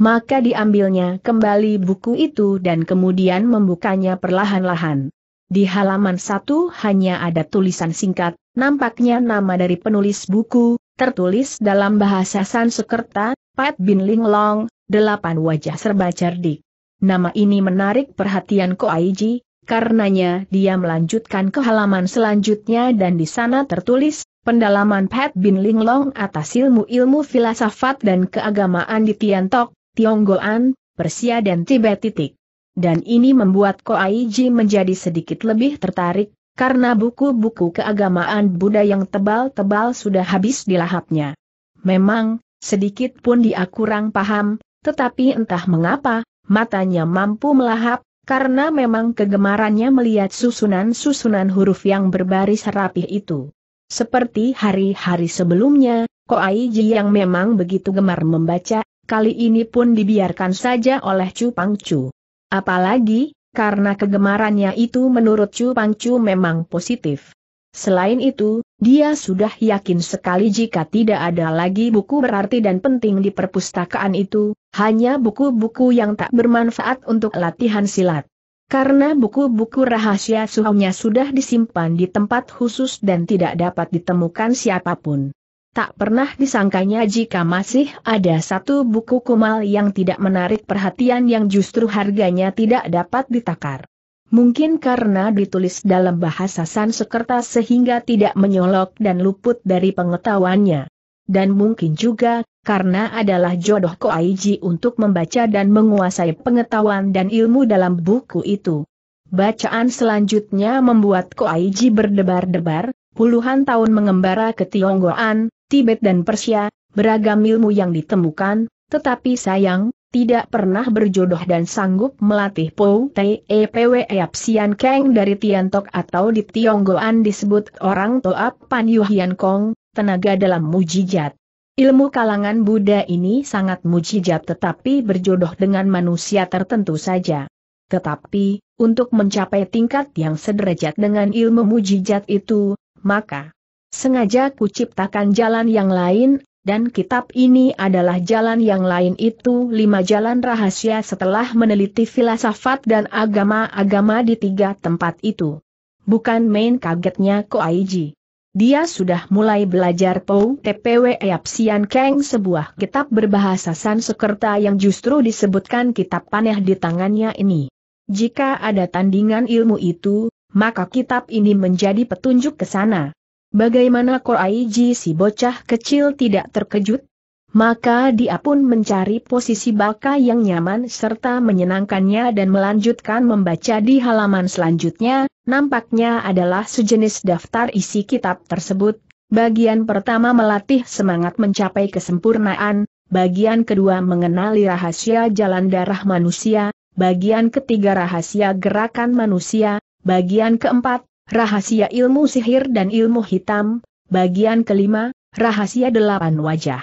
Maka diambilnya kembali buku itu dan kemudian membukanya perlahan-lahan. Di halaman satu hanya ada tulisan singkat, nampaknya nama dari penulis buku, tertulis dalam bahasa Sanskerta, Pat Bin Ling Long, delapan wajah serba cerdik. Nama ini menarik perhatian Ko Aiji, karenanya dia melanjutkan ke halaman selanjutnya dan di sana tertulis, pendalaman Pat Bin Ling Long atas ilmu-ilmu filsafat dan keagamaan di Tiantok, Tionggoan, Persia dan Tibet titik. Dan ini membuat Ko Koaiji menjadi sedikit lebih tertarik, karena buku-buku keagamaan Buddha yang tebal-tebal sudah habis dilahapnya. Memang, sedikit pun dia kurang paham, tetapi entah mengapa, matanya mampu melahap, karena memang kegemarannya melihat susunan-susunan huruf yang berbaris rapih itu. Seperti hari-hari sebelumnya, Ko Koaiji yang memang begitu gemar membaca, kali ini pun dibiarkan saja oleh Chu Pangcu. Apalagi, karena kegemarannya itu menurut Chu Pangcu memang positif. Selain itu, dia sudah yakin sekali jika tidak ada lagi buku berarti dan penting di perpustakaan itu, hanya buku-buku yang tak bermanfaat untuk latihan silat. Karena buku-buku rahasia suhunya sudah disimpan di tempat khusus dan tidak dapat ditemukan siapapun. Tak pernah disangkanya jika masih ada satu buku kumal yang tidak menarik perhatian yang justru harganya tidak dapat ditakar. Mungkin karena ditulis dalam bahasa Sanskerta sehingga tidak menyolok dan luput dari pengetahuannya. Dan mungkin juga, karena adalah jodoh Koaiji untuk membaca dan menguasai pengetahuan dan ilmu dalam buku itu. Bacaan selanjutnya membuat Koaiji berdebar-debar, puluhan tahun mengembara ke Tionggoan, Tibet dan Persia, beragam ilmu yang ditemukan, tetapi sayang, tidak pernah berjodoh dan sanggup melatih Pou Te Pwe Apsian Kang dari Tiantok atau di Tionggoan disebut orang Toap Pan Yuhian Kong, tenaga dalam mujijat. Ilmu kalangan Buddha ini sangat mujijat tetapi berjodoh dengan manusia tertentu saja. Tetapi, untuk mencapai tingkat yang sederajat dengan ilmu mujijat itu, maka Sengaja kuciptakan jalan yang lain, dan kitab ini adalah jalan yang lain itu lima jalan rahasia setelah meneliti filsafat dan agama-agama di tiga tempat itu. Bukan main kagetnya Ko Aiji. Dia sudah mulai belajar Pou TPW Eapsian Kang sebuah kitab berbahasa Sanskerta yang justru disebutkan kitab panah di tangannya ini. Jika ada tandingan ilmu itu, maka kitab ini menjadi petunjuk ke sana. Bagaimana Koaiji si bocah kecil tidak terkejut? Maka dia pun mencari posisi baka yang nyaman serta menyenangkannya dan melanjutkan membaca di halaman selanjutnya, nampaknya adalah sejenis daftar isi kitab tersebut. Bagian pertama melatih semangat mencapai kesempurnaan, bagian kedua mengenali rahasia jalan darah manusia, bagian ketiga rahasia gerakan manusia, bagian keempat Rahasia ilmu sihir dan ilmu hitam, bagian kelima, rahasia delapan wajah.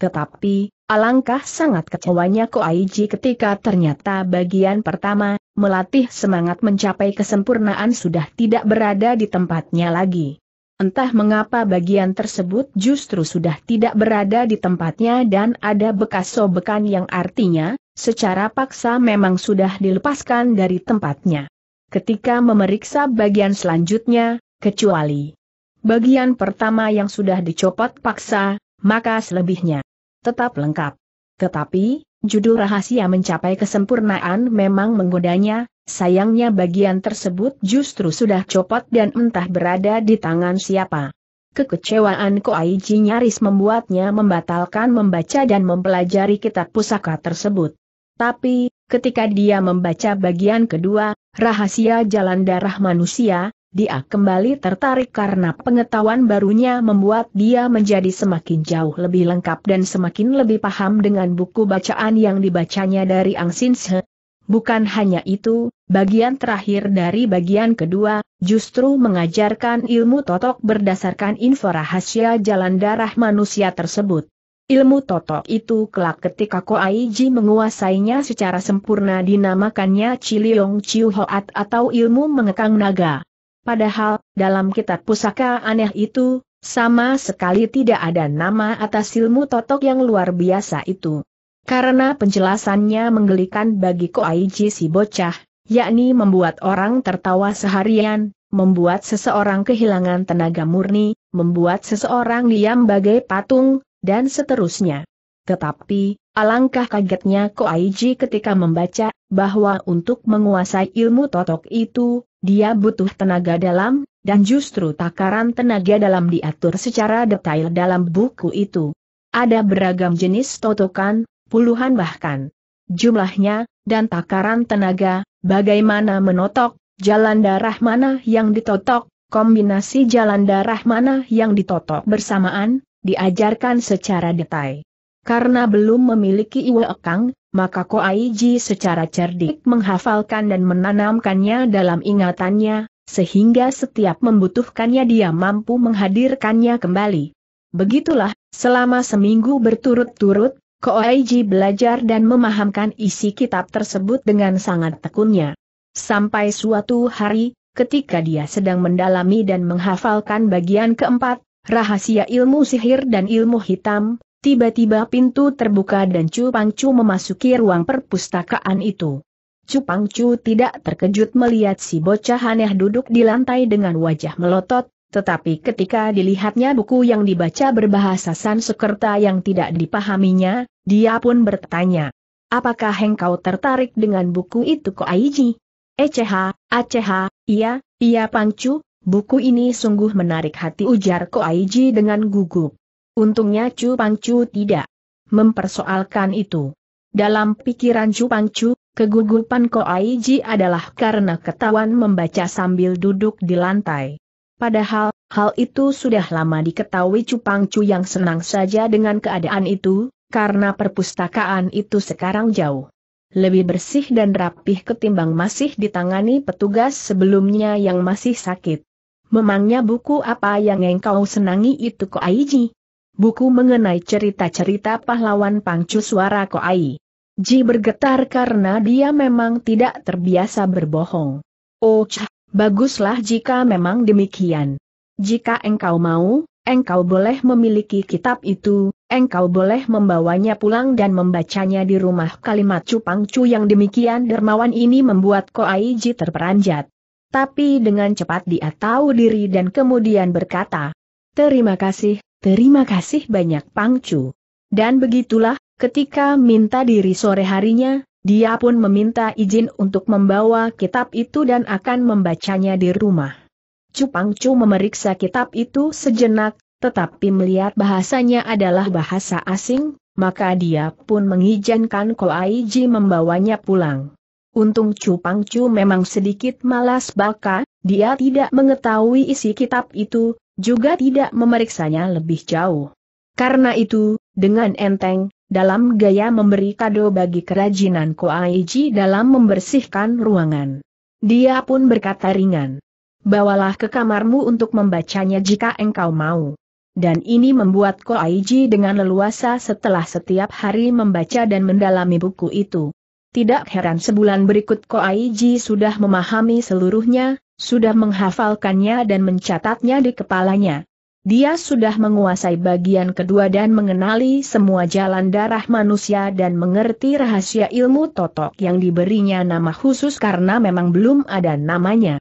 Tetapi, alangkah sangat kecewanya Ko Aiji ketika ternyata bagian pertama, melatih semangat mencapai kesempurnaan sudah tidak berada di tempatnya lagi. Entah mengapa bagian tersebut justru sudah tidak berada di tempatnya dan ada bekas sobekan yang artinya, secara paksa memang sudah dilepaskan dari tempatnya ketika memeriksa bagian selanjutnya, kecuali bagian pertama yang sudah dicopot paksa, maka selebihnya tetap lengkap. Tetapi, judul rahasia mencapai kesempurnaan memang menggodanya, sayangnya bagian tersebut justru sudah copot dan entah berada di tangan siapa. Kekecewaan Koaiji nyaris membuatnya membatalkan membaca dan mempelajari kitab pusaka tersebut. Tapi, ketika dia membaca bagian kedua, Rahasia jalan darah manusia, dia kembali tertarik karena pengetahuan barunya membuat dia menjadi semakin jauh lebih lengkap dan semakin lebih paham dengan buku bacaan yang dibacanya dari Ang Bukan hanya itu, bagian terakhir dari bagian kedua, justru mengajarkan ilmu totok berdasarkan info rahasia jalan darah manusia tersebut. Ilmu totok itu kelak ketika Ko Aiji menguasainya secara sempurna dinamakannya Ciliong Chiu Hoat atau ilmu mengekang naga. Padahal, dalam kitab pusaka aneh itu, sama sekali tidak ada nama atas ilmu totok yang luar biasa itu. Karena penjelasannya menggelikan bagi Ko Aiji si bocah, yakni membuat orang tertawa seharian, membuat seseorang kehilangan tenaga murni, membuat seseorang diam bagai patung, dan seterusnya. Tetapi, alangkah kagetnya Ko Koaiji ketika membaca, bahwa untuk menguasai ilmu totok itu, dia butuh tenaga dalam, dan justru takaran tenaga dalam diatur secara detail dalam buku itu. Ada beragam jenis totokan, puluhan bahkan. Jumlahnya, dan takaran tenaga, bagaimana menotok, jalan darah mana yang ditotok, kombinasi jalan darah mana yang ditotok bersamaan, diajarkan secara detail. Karena belum memiliki iwekang, Ekang, maka Aiji secara cerdik menghafalkan dan menanamkannya dalam ingatannya, sehingga setiap membutuhkannya dia mampu menghadirkannya kembali. Begitulah, selama seminggu berturut-turut, Ko Aiji belajar dan memahamkan isi kitab tersebut dengan sangat tekunnya. Sampai suatu hari, ketika dia sedang mendalami dan menghafalkan bagian keempat, Rahasia ilmu sihir dan ilmu hitam, tiba-tiba pintu terbuka dan Chu Pangcu memasuki ruang perpustakaan itu. Chu Pangcu tidak terkejut melihat si bocah aneh duduk di lantai dengan wajah melotot, tetapi ketika dilihatnya buku yang dibaca berbahasa Sanskerta yang tidak dipahaminya, dia pun bertanya. Apakah engkau tertarik dengan buku itu Aiji? Eceha, eh, Aceha, ah, iya, iya Pangcu, buku ini sungguh menarik hati ujar ko Koaiji dengan gugup. Untungnya Chu Pangcu tidak mempersoalkan itu. Dalam pikiran Chu Pangcu, kegugupan ko Koaiji adalah karena ketahuan membaca sambil duduk di lantai. Padahal, hal itu sudah lama diketahui Chu Pangcu yang senang saja dengan keadaan itu, karena perpustakaan itu sekarang jauh lebih bersih dan rapih ketimbang masih ditangani petugas sebelumnya yang masih sakit. Memangnya buku apa yang engkau senangi itu Ko Koaiji? Buku mengenai cerita-cerita pahlawan pangcu suara Ko Koai. Ji bergetar karena dia memang tidak terbiasa berbohong. Oh, cah, baguslah jika memang demikian. Jika engkau mau, engkau boleh memiliki kitab itu, engkau boleh membawanya pulang dan membacanya di rumah kalimat cupangcu yang demikian dermawan ini membuat Ko Ji terperanjat tapi dengan cepat dia tahu diri dan kemudian berkata, Terima kasih, terima kasih banyak Pangcu. Dan begitulah, ketika minta diri sore harinya, dia pun meminta izin untuk membawa kitab itu dan akan membacanya di rumah. Cupangcu memeriksa kitab itu sejenak, tetapi melihat bahasanya adalah bahasa asing, maka dia pun mengizinkan Aiji membawanya pulang. Untung Chu Pangcu memang sedikit malas baka, dia tidak mengetahui isi kitab itu, juga tidak memeriksanya lebih jauh. Karena itu, dengan enteng, dalam gaya memberi kado bagi kerajinan Koaiji dalam membersihkan ruangan. Dia pun berkata ringan, bawalah ke kamarmu untuk membacanya jika engkau mau. Dan ini membuat Koaiji dengan leluasa setelah setiap hari membaca dan mendalami buku itu. Tidak heran sebulan berikut Ko Aiji sudah memahami seluruhnya, sudah menghafalkannya dan mencatatnya di kepalanya. Dia sudah menguasai bagian kedua dan mengenali semua jalan darah manusia dan mengerti rahasia ilmu totok yang diberinya nama khusus karena memang belum ada namanya.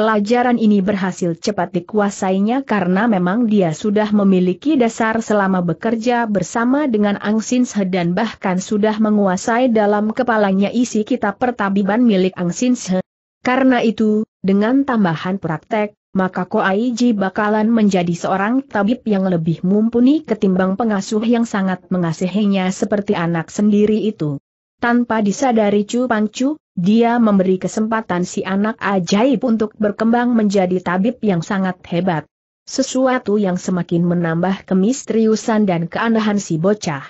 Pelajaran ini berhasil cepat dikuasainya karena memang dia sudah memiliki dasar selama bekerja bersama dengan Ang Sin Se dan bahkan sudah menguasai dalam kepalanya isi kitab pertabiban milik Ang Sin Se. Karena itu, dengan tambahan praktek, maka Koaiji bakalan menjadi seorang tabib yang lebih mumpuni ketimbang pengasuh yang sangat mengasihinya seperti anak sendiri itu. Tanpa disadari Chu Chu, dia memberi kesempatan si anak ajaib untuk berkembang menjadi tabib yang sangat hebat. Sesuatu yang semakin menambah kemisteriusan dan keanehan si bocah.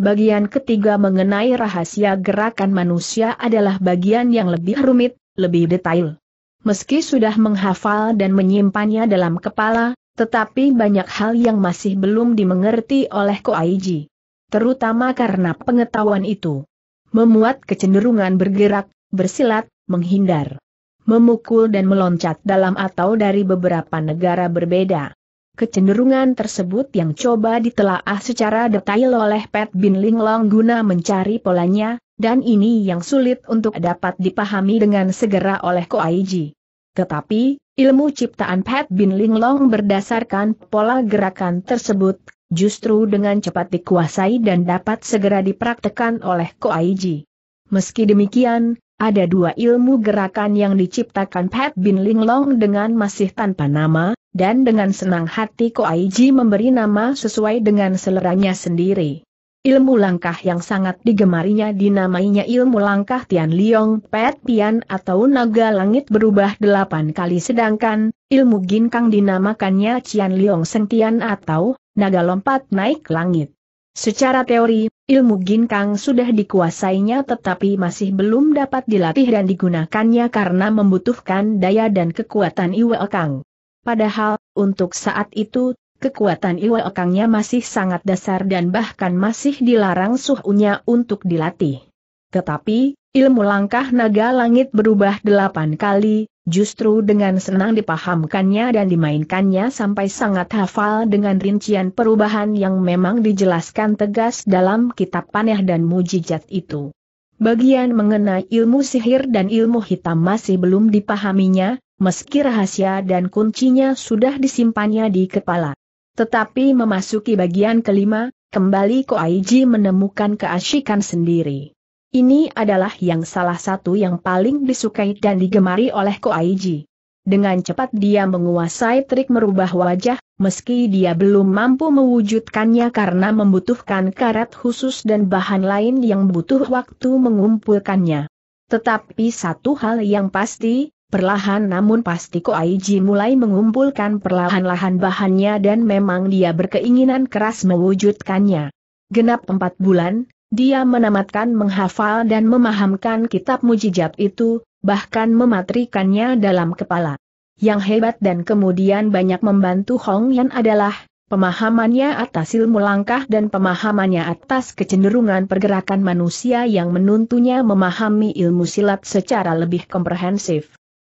Bagian ketiga mengenai rahasia gerakan manusia adalah bagian yang lebih rumit, lebih detail. Meski sudah menghafal dan menyimpannya dalam kepala, tetapi banyak hal yang masih belum dimengerti oleh Ko Aiji. Terutama karena pengetahuan itu memuat kecenderungan bergerak, bersilat, menghindar, memukul dan meloncat dalam atau dari beberapa negara berbeda. Kecenderungan tersebut yang coba ditelaah secara detail oleh Pat Bin Linglong guna mencari polanya, dan ini yang sulit untuk dapat dipahami dengan segera oleh Koaiji. Tetapi, ilmu ciptaan Pat Bin Linglong berdasarkan pola gerakan tersebut justru dengan cepat dikuasai dan dapat segera dipraktekan oleh Koaiji. Meski demikian, ada dua ilmu gerakan yang diciptakan Pat Bin Linglong dengan masih tanpa nama, dan dengan senang hati Koaiji memberi nama sesuai dengan seleranya sendiri. Ilmu langkah yang sangat digemarinya dinamainya ilmu langkah Tian Liong Pet Tian atau naga langit berubah delapan kali sedangkan, ilmu ginkang dinamakannya Tian Liong Seng Tian atau naga lompat naik langit. Secara teori, ilmu ginkang sudah dikuasainya tetapi masih belum dapat dilatih dan digunakannya karena membutuhkan daya dan kekuatan Iwe Kang. Padahal, untuk saat itu Kekuatan Iwa Okangnya masih sangat dasar dan bahkan masih dilarang suhunya untuk dilatih. Tetapi, ilmu langkah naga langit berubah delapan kali, justru dengan senang dipahamkannya dan dimainkannya sampai sangat hafal dengan rincian perubahan yang memang dijelaskan tegas dalam kitab panah dan mujizat itu. Bagian mengenai ilmu sihir dan ilmu hitam masih belum dipahaminya, meski rahasia dan kuncinya sudah disimpannya di kepala. Tetapi memasuki bagian kelima, kembali Ko Koaiji menemukan keasyikan sendiri. Ini adalah yang salah satu yang paling disukai dan digemari oleh Ko Koaiji. Dengan cepat dia menguasai trik merubah wajah, meski dia belum mampu mewujudkannya karena membutuhkan karat khusus dan bahan lain yang butuh waktu mengumpulkannya. Tetapi satu hal yang pasti, Perlahan namun pasti Ko Koaiji mulai mengumpulkan perlahan-lahan bahannya dan memang dia berkeinginan keras mewujudkannya. Genap empat bulan, dia menamatkan menghafal dan memahamkan kitab mujizat itu, bahkan mematrikannya dalam kepala. Yang hebat dan kemudian banyak membantu Hong Yan adalah, pemahamannya atas ilmu langkah dan pemahamannya atas kecenderungan pergerakan manusia yang menuntunya memahami ilmu silat secara lebih komprehensif.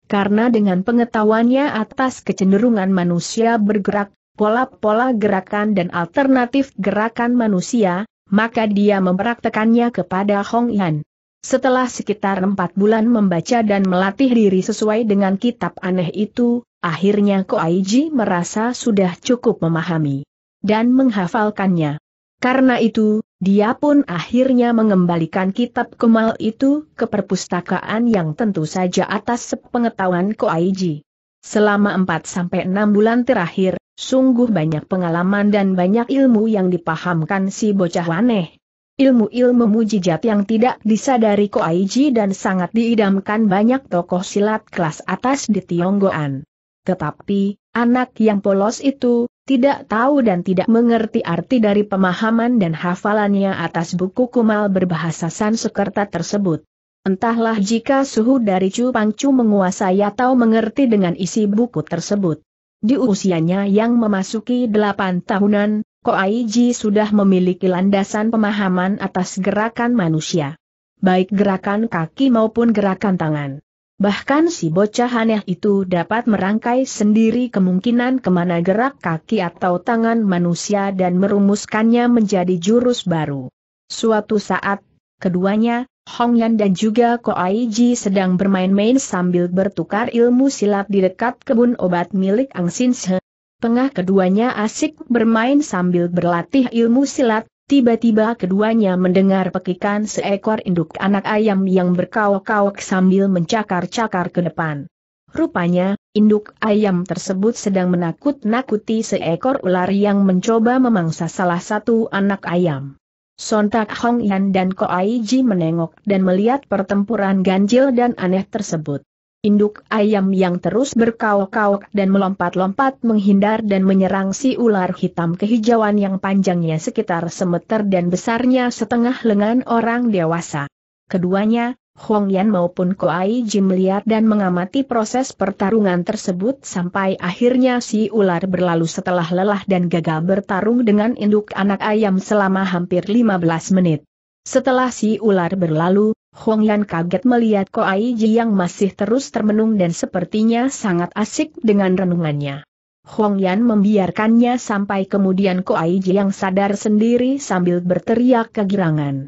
Karena dengan pengetahuannya atas kecenderungan manusia bergerak, pola-pola gerakan dan alternatif gerakan manusia, maka dia mempraktekannya kepada Hong Yan. Setelah sekitar empat bulan membaca dan melatih diri sesuai dengan kitab aneh itu, akhirnya Ko Aiji merasa sudah cukup memahami dan menghafalkannya. Karena itu, dia pun akhirnya mengembalikan kitab Kemal itu ke perpustakaan yang tentu saja atas sepengetahuan Ko Koaiji. Selama 4-6 bulan terakhir, sungguh banyak pengalaman dan banyak ilmu yang dipahamkan si bocah aneh. Ilmu-ilmu mujizat yang tidak disadari Ko Koaiji dan sangat diidamkan banyak tokoh silat kelas atas di Tionggoan. Tetapi, anak yang polos itu, tidak tahu dan tidak mengerti arti dari pemahaman dan hafalannya atas buku kumal berbahasa Sanskerta tersebut. Entahlah jika suhu dari Chu Pangcu menguasai atau mengerti dengan isi buku tersebut. Di usianya yang memasuki delapan tahunan, Ko Aiji sudah memiliki landasan pemahaman atas gerakan manusia. Baik gerakan kaki maupun gerakan tangan. Bahkan si bocah aneh itu dapat merangkai sendiri kemungkinan kemana gerak kaki atau tangan manusia dan merumuskannya menjadi jurus baru. Suatu saat, keduanya, Hong Yan dan juga Ko Ai Ji sedang bermain-main sambil bertukar ilmu silat di dekat kebun obat milik Ang Sin Se. Tengah keduanya asik bermain sambil berlatih ilmu silat, Tiba-tiba keduanya mendengar pekikan seekor induk anak ayam yang berkauk-kauk sambil mencakar-cakar ke depan. Rupanya, induk ayam tersebut sedang menakut-nakuti seekor ular yang mencoba memangsa salah satu anak ayam. Sontak Hong Yan dan Ko Ai Ji menengok dan melihat pertempuran ganjil dan aneh tersebut. Induk ayam yang terus berkaok-kaok dan melompat-lompat menghindar dan menyerang si ular hitam kehijauan yang panjangnya sekitar semeter dan besarnya setengah lengan orang dewasa. Keduanya, Huang Yan maupun Koai Jim melihat dan mengamati proses pertarungan tersebut sampai akhirnya si ular berlalu setelah lelah dan gagal bertarung dengan induk anak ayam selama hampir 15 menit. Setelah si ular berlalu, Hong Yan kaget melihat Ko Ai Ji yang masih terus termenung dan sepertinya sangat asik dengan renungannya. Hong Yan membiarkannya sampai kemudian Ko Ai Ji yang sadar sendiri sambil berteriak kegirangan.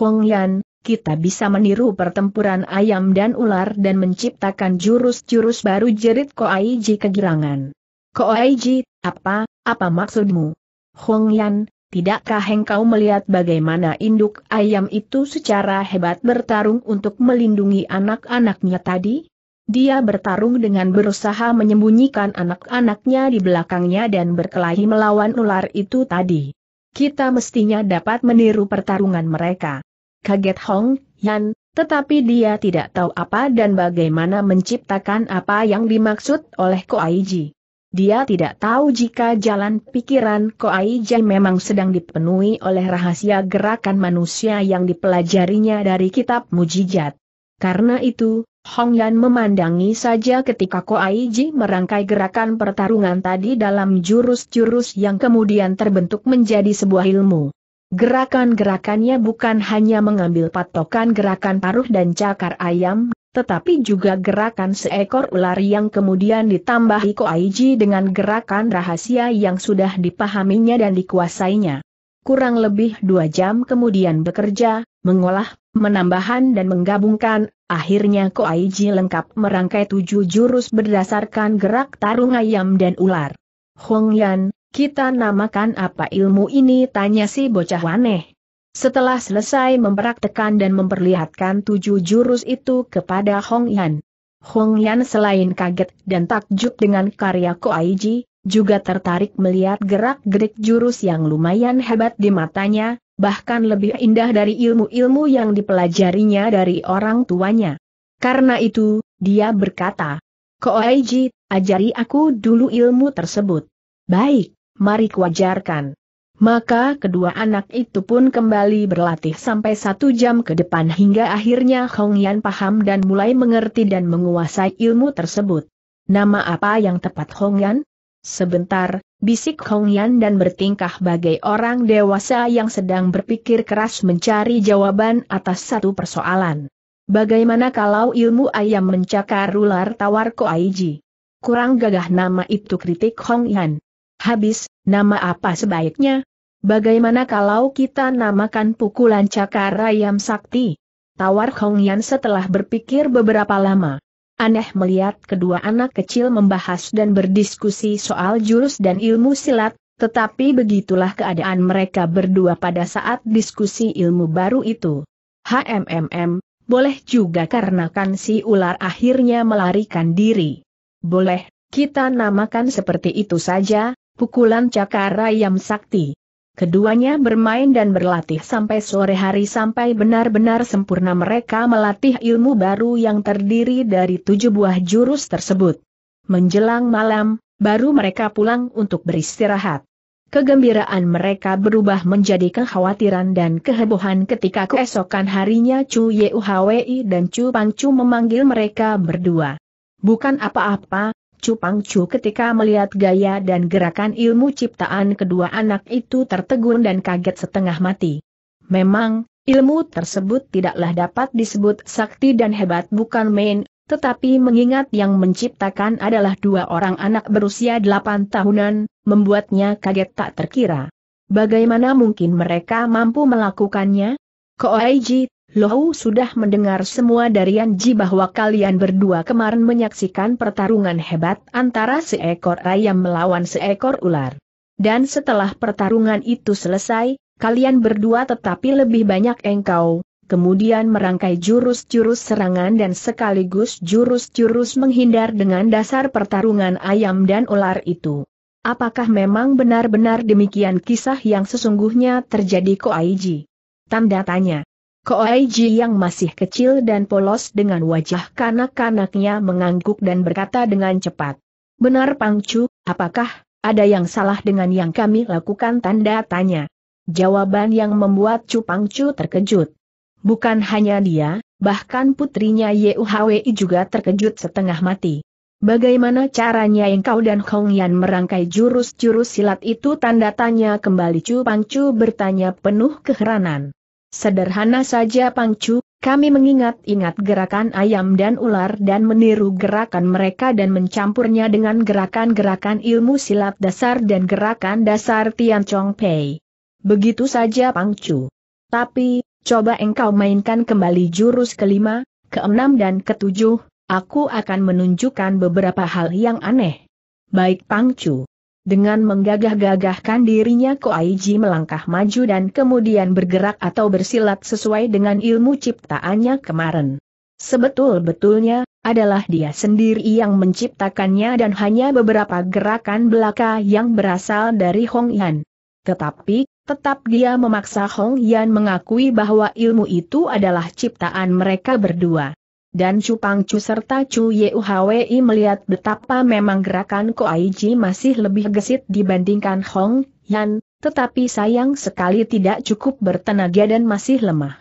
Hong Yan, kita bisa meniru pertempuran ayam dan ular dan menciptakan jurus-jurus baru jerit Ko Ai Ji kegirangan. Ko Ai Ji, apa, apa maksudmu? Hong Yan, Tidakkah engkau melihat bagaimana induk ayam itu secara hebat bertarung untuk melindungi anak-anaknya tadi? Dia bertarung dengan berusaha menyembunyikan anak-anaknya di belakangnya dan berkelahi melawan ular itu tadi. Kita mestinya dapat meniru pertarungan mereka. Kaget Hong Yan, tetapi dia tidak tahu apa dan bagaimana menciptakan apa yang dimaksud oleh Ko Koaiji. Dia tidak tahu jika jalan pikiran Koai Jai memang sedang dipenuhi oleh rahasia gerakan manusia yang dipelajarinya dari kitab mujizat. Karena itu, Hong Yan memandangi saja ketika Koai Ji merangkai gerakan pertarungan tadi dalam jurus-jurus yang kemudian terbentuk menjadi sebuah ilmu. Gerakan-gerakannya bukan hanya mengambil patokan gerakan paruh dan cakar ayam tetapi juga gerakan seekor ular yang kemudian ditambahi Aiji dengan gerakan rahasia yang sudah dipahaminya dan dikuasainya. Kurang lebih dua jam kemudian bekerja, mengolah, menambahkan dan menggabungkan, akhirnya Ko Aiji lengkap merangkai tujuh jurus berdasarkan gerak tarung ayam dan ular. Hong Yan, kita namakan apa ilmu ini tanya si bocah aneh. Setelah selesai mempraktekan dan memperlihatkan tujuh jurus itu kepada Hong Yan, Hong Yan selain kaget dan takjub dengan karya Ko Aiji, juga tertarik melihat gerak-gerik jurus yang lumayan hebat di matanya, bahkan lebih indah dari ilmu-ilmu yang dipelajarinya dari orang tuanya. Karena itu, dia berkata, Ko Aiji, ajari aku dulu ilmu tersebut. Baik, mari kuajarkan. Maka kedua anak itu pun kembali berlatih sampai satu jam ke depan hingga akhirnya Hong Yan paham dan mulai mengerti dan menguasai ilmu tersebut. Nama apa yang tepat Hong Yan? Sebentar, bisik Hong Yan dan bertingkah bagai orang dewasa yang sedang berpikir keras mencari jawaban atas satu persoalan. Bagaimana kalau ilmu ayam mencakar ular tawar ko Aiji? Kurang gagah nama itu kritik Hong Yan. Habis, nama apa sebaiknya? Bagaimana kalau kita namakan pukulan cakar ayam sakti? Tawar Hong Yan setelah berpikir beberapa lama. Aneh melihat kedua anak kecil membahas dan berdiskusi soal jurus dan ilmu silat, tetapi begitulah keadaan mereka berdua pada saat diskusi ilmu baru itu. HMMM, boleh juga karena kan si ular akhirnya melarikan diri. Boleh, kita namakan seperti itu saja, pukulan cakar ayam sakti. Keduanya bermain dan berlatih sampai sore hari sampai benar-benar sempurna mereka melatih ilmu baru yang terdiri dari tujuh buah jurus tersebut. Menjelang malam, baru mereka pulang untuk beristirahat. Kegembiraan mereka berubah menjadi kekhawatiran dan kehebohan ketika keesokan harinya Chu Yeuhwi dan Chu Pangchu memanggil mereka berdua. Bukan apa-apa, Cupang Chu ketika melihat gaya dan gerakan ilmu ciptaan kedua anak itu tertegun dan kaget setengah mati. Memang, ilmu tersebut tidaklah dapat disebut sakti dan hebat bukan main, tetapi mengingat yang menciptakan adalah dua orang anak berusia delapan tahunan, membuatnya kaget tak terkira. Bagaimana mungkin mereka mampu melakukannya? Koaiji Lohu sudah mendengar semua dari Anji bahwa kalian berdua kemarin menyaksikan pertarungan hebat antara seekor ayam melawan seekor ular. Dan setelah pertarungan itu selesai, kalian berdua tetapi lebih banyak engkau, kemudian merangkai jurus-jurus serangan dan sekaligus jurus-jurus menghindar dengan dasar pertarungan ayam dan ular itu. Apakah memang benar-benar demikian kisah yang sesungguhnya terjadi ko Aiji? Tanda tanya. Koaiji yang masih kecil dan polos dengan wajah kanak-kanaknya mengangguk dan berkata dengan cepat. Benar Pangcu, apakah ada yang salah dengan yang kami lakukan tanda tanya? Jawaban yang membuat Cu Pangcu terkejut. Bukan hanya dia, bahkan putrinya Yeuhwei juga terkejut setengah mati. Bagaimana caranya engkau dan Hong Yan merangkai jurus-jurus silat itu tanda tanya kembali Cu Pangcu bertanya penuh keheranan. Sederhana saja Pang Pangcu, kami mengingat-ingat gerakan ayam dan ular dan meniru gerakan mereka dan mencampurnya dengan gerakan-gerakan ilmu silat dasar dan gerakan dasar Tian Chong Pei. Begitu saja Pang Pangcu. Tapi, coba engkau mainkan kembali jurus kelima, keenam dan ketujuh, aku akan menunjukkan beberapa hal yang aneh. Baik Pang Pangcu. Dengan menggagah-gagahkan dirinya Koaiji melangkah maju dan kemudian bergerak atau bersilat sesuai dengan ilmu ciptaannya kemarin. Sebetul-betulnya, adalah dia sendiri yang menciptakannya dan hanya beberapa gerakan belaka yang berasal dari Hong Yan. Tetapi, tetap dia memaksa Hong Yan mengakui bahwa ilmu itu adalah ciptaan mereka berdua dan Chu Pangcu serta Chu Yuhwi melihat betapa memang gerakan Ko Ji masih lebih gesit dibandingkan Hong Yan, tetapi sayang sekali tidak cukup bertenaga dan masih lemah.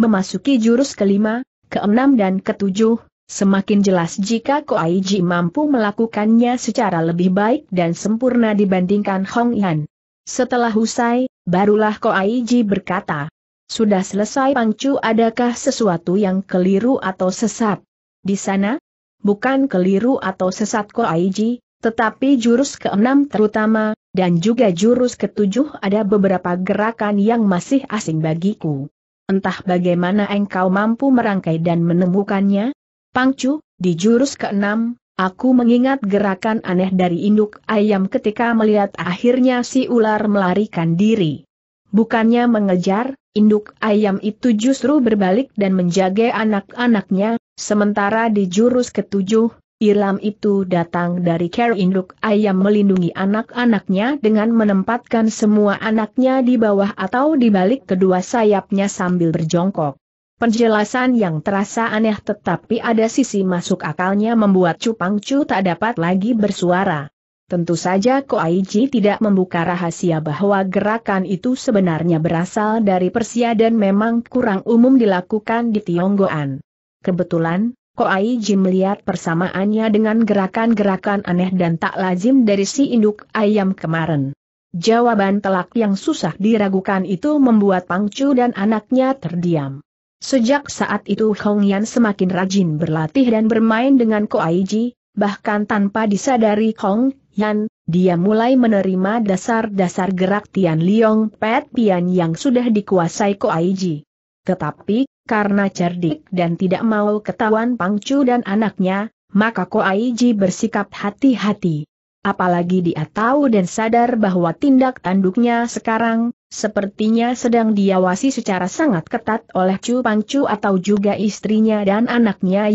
Memasuki jurus kelima, keenam dan ketujuh, semakin jelas jika Ko Ji mampu melakukannya secara lebih baik dan sempurna dibandingkan Hong Yan. Setelah usai, barulah Ko Ji berkata, sudah selesai Pangcu adakah sesuatu yang keliru atau sesat? Di sana? Bukan keliru atau sesat Aiji, tetapi jurus ke-6 terutama, dan juga jurus ke-7 ada beberapa gerakan yang masih asing bagiku. Entah bagaimana engkau mampu merangkai dan menemukannya? Pangcu, di jurus ke-6, aku mengingat gerakan aneh dari induk ayam ketika melihat akhirnya si ular melarikan diri. Bukannya mengejar, Induk ayam itu justru berbalik dan menjaga anak-anaknya, sementara di jurus ketujuh, ilam itu datang dari care induk ayam melindungi anak-anaknya dengan menempatkan semua anaknya di bawah atau di balik kedua sayapnya sambil berjongkok. Penjelasan yang terasa aneh tetapi ada sisi masuk akalnya membuat Cupang Cu tak dapat lagi bersuara. Tentu saja Ko Koaiji tidak membuka rahasia bahwa gerakan itu sebenarnya berasal dari Persia dan memang kurang umum dilakukan di Tionggoan. Kebetulan, Ko Koaiji melihat persamaannya dengan gerakan-gerakan aneh dan tak lazim dari si induk ayam kemarin. Jawaban telak yang susah diragukan itu membuat Pangcu dan anaknya terdiam. Sejak saat itu Hong Yan semakin rajin berlatih dan bermain dengan Ko Koaiji, bahkan tanpa disadari Hong Yan, dia mulai menerima dasar-dasar gerak Tian Liong Pet Pian yang sudah dikuasai Ko Aiji. Tetapi, karena cerdik dan tidak mau ketahuan Pang Chu dan anaknya, maka Ko Aiji bersikap hati-hati. Apalagi dia tahu dan sadar bahwa tindak tanduknya sekarang, sepertinya sedang diawasi secara sangat ketat oleh Chu Pang Chu atau juga istrinya dan anaknya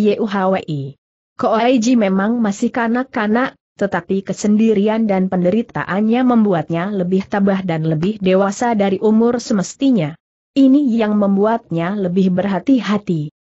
Ko Aiji memang masih kanak-kanak, tetapi kesendirian dan penderitaannya membuatnya lebih tabah dan lebih dewasa dari umur semestinya. Ini yang membuatnya lebih berhati-hati.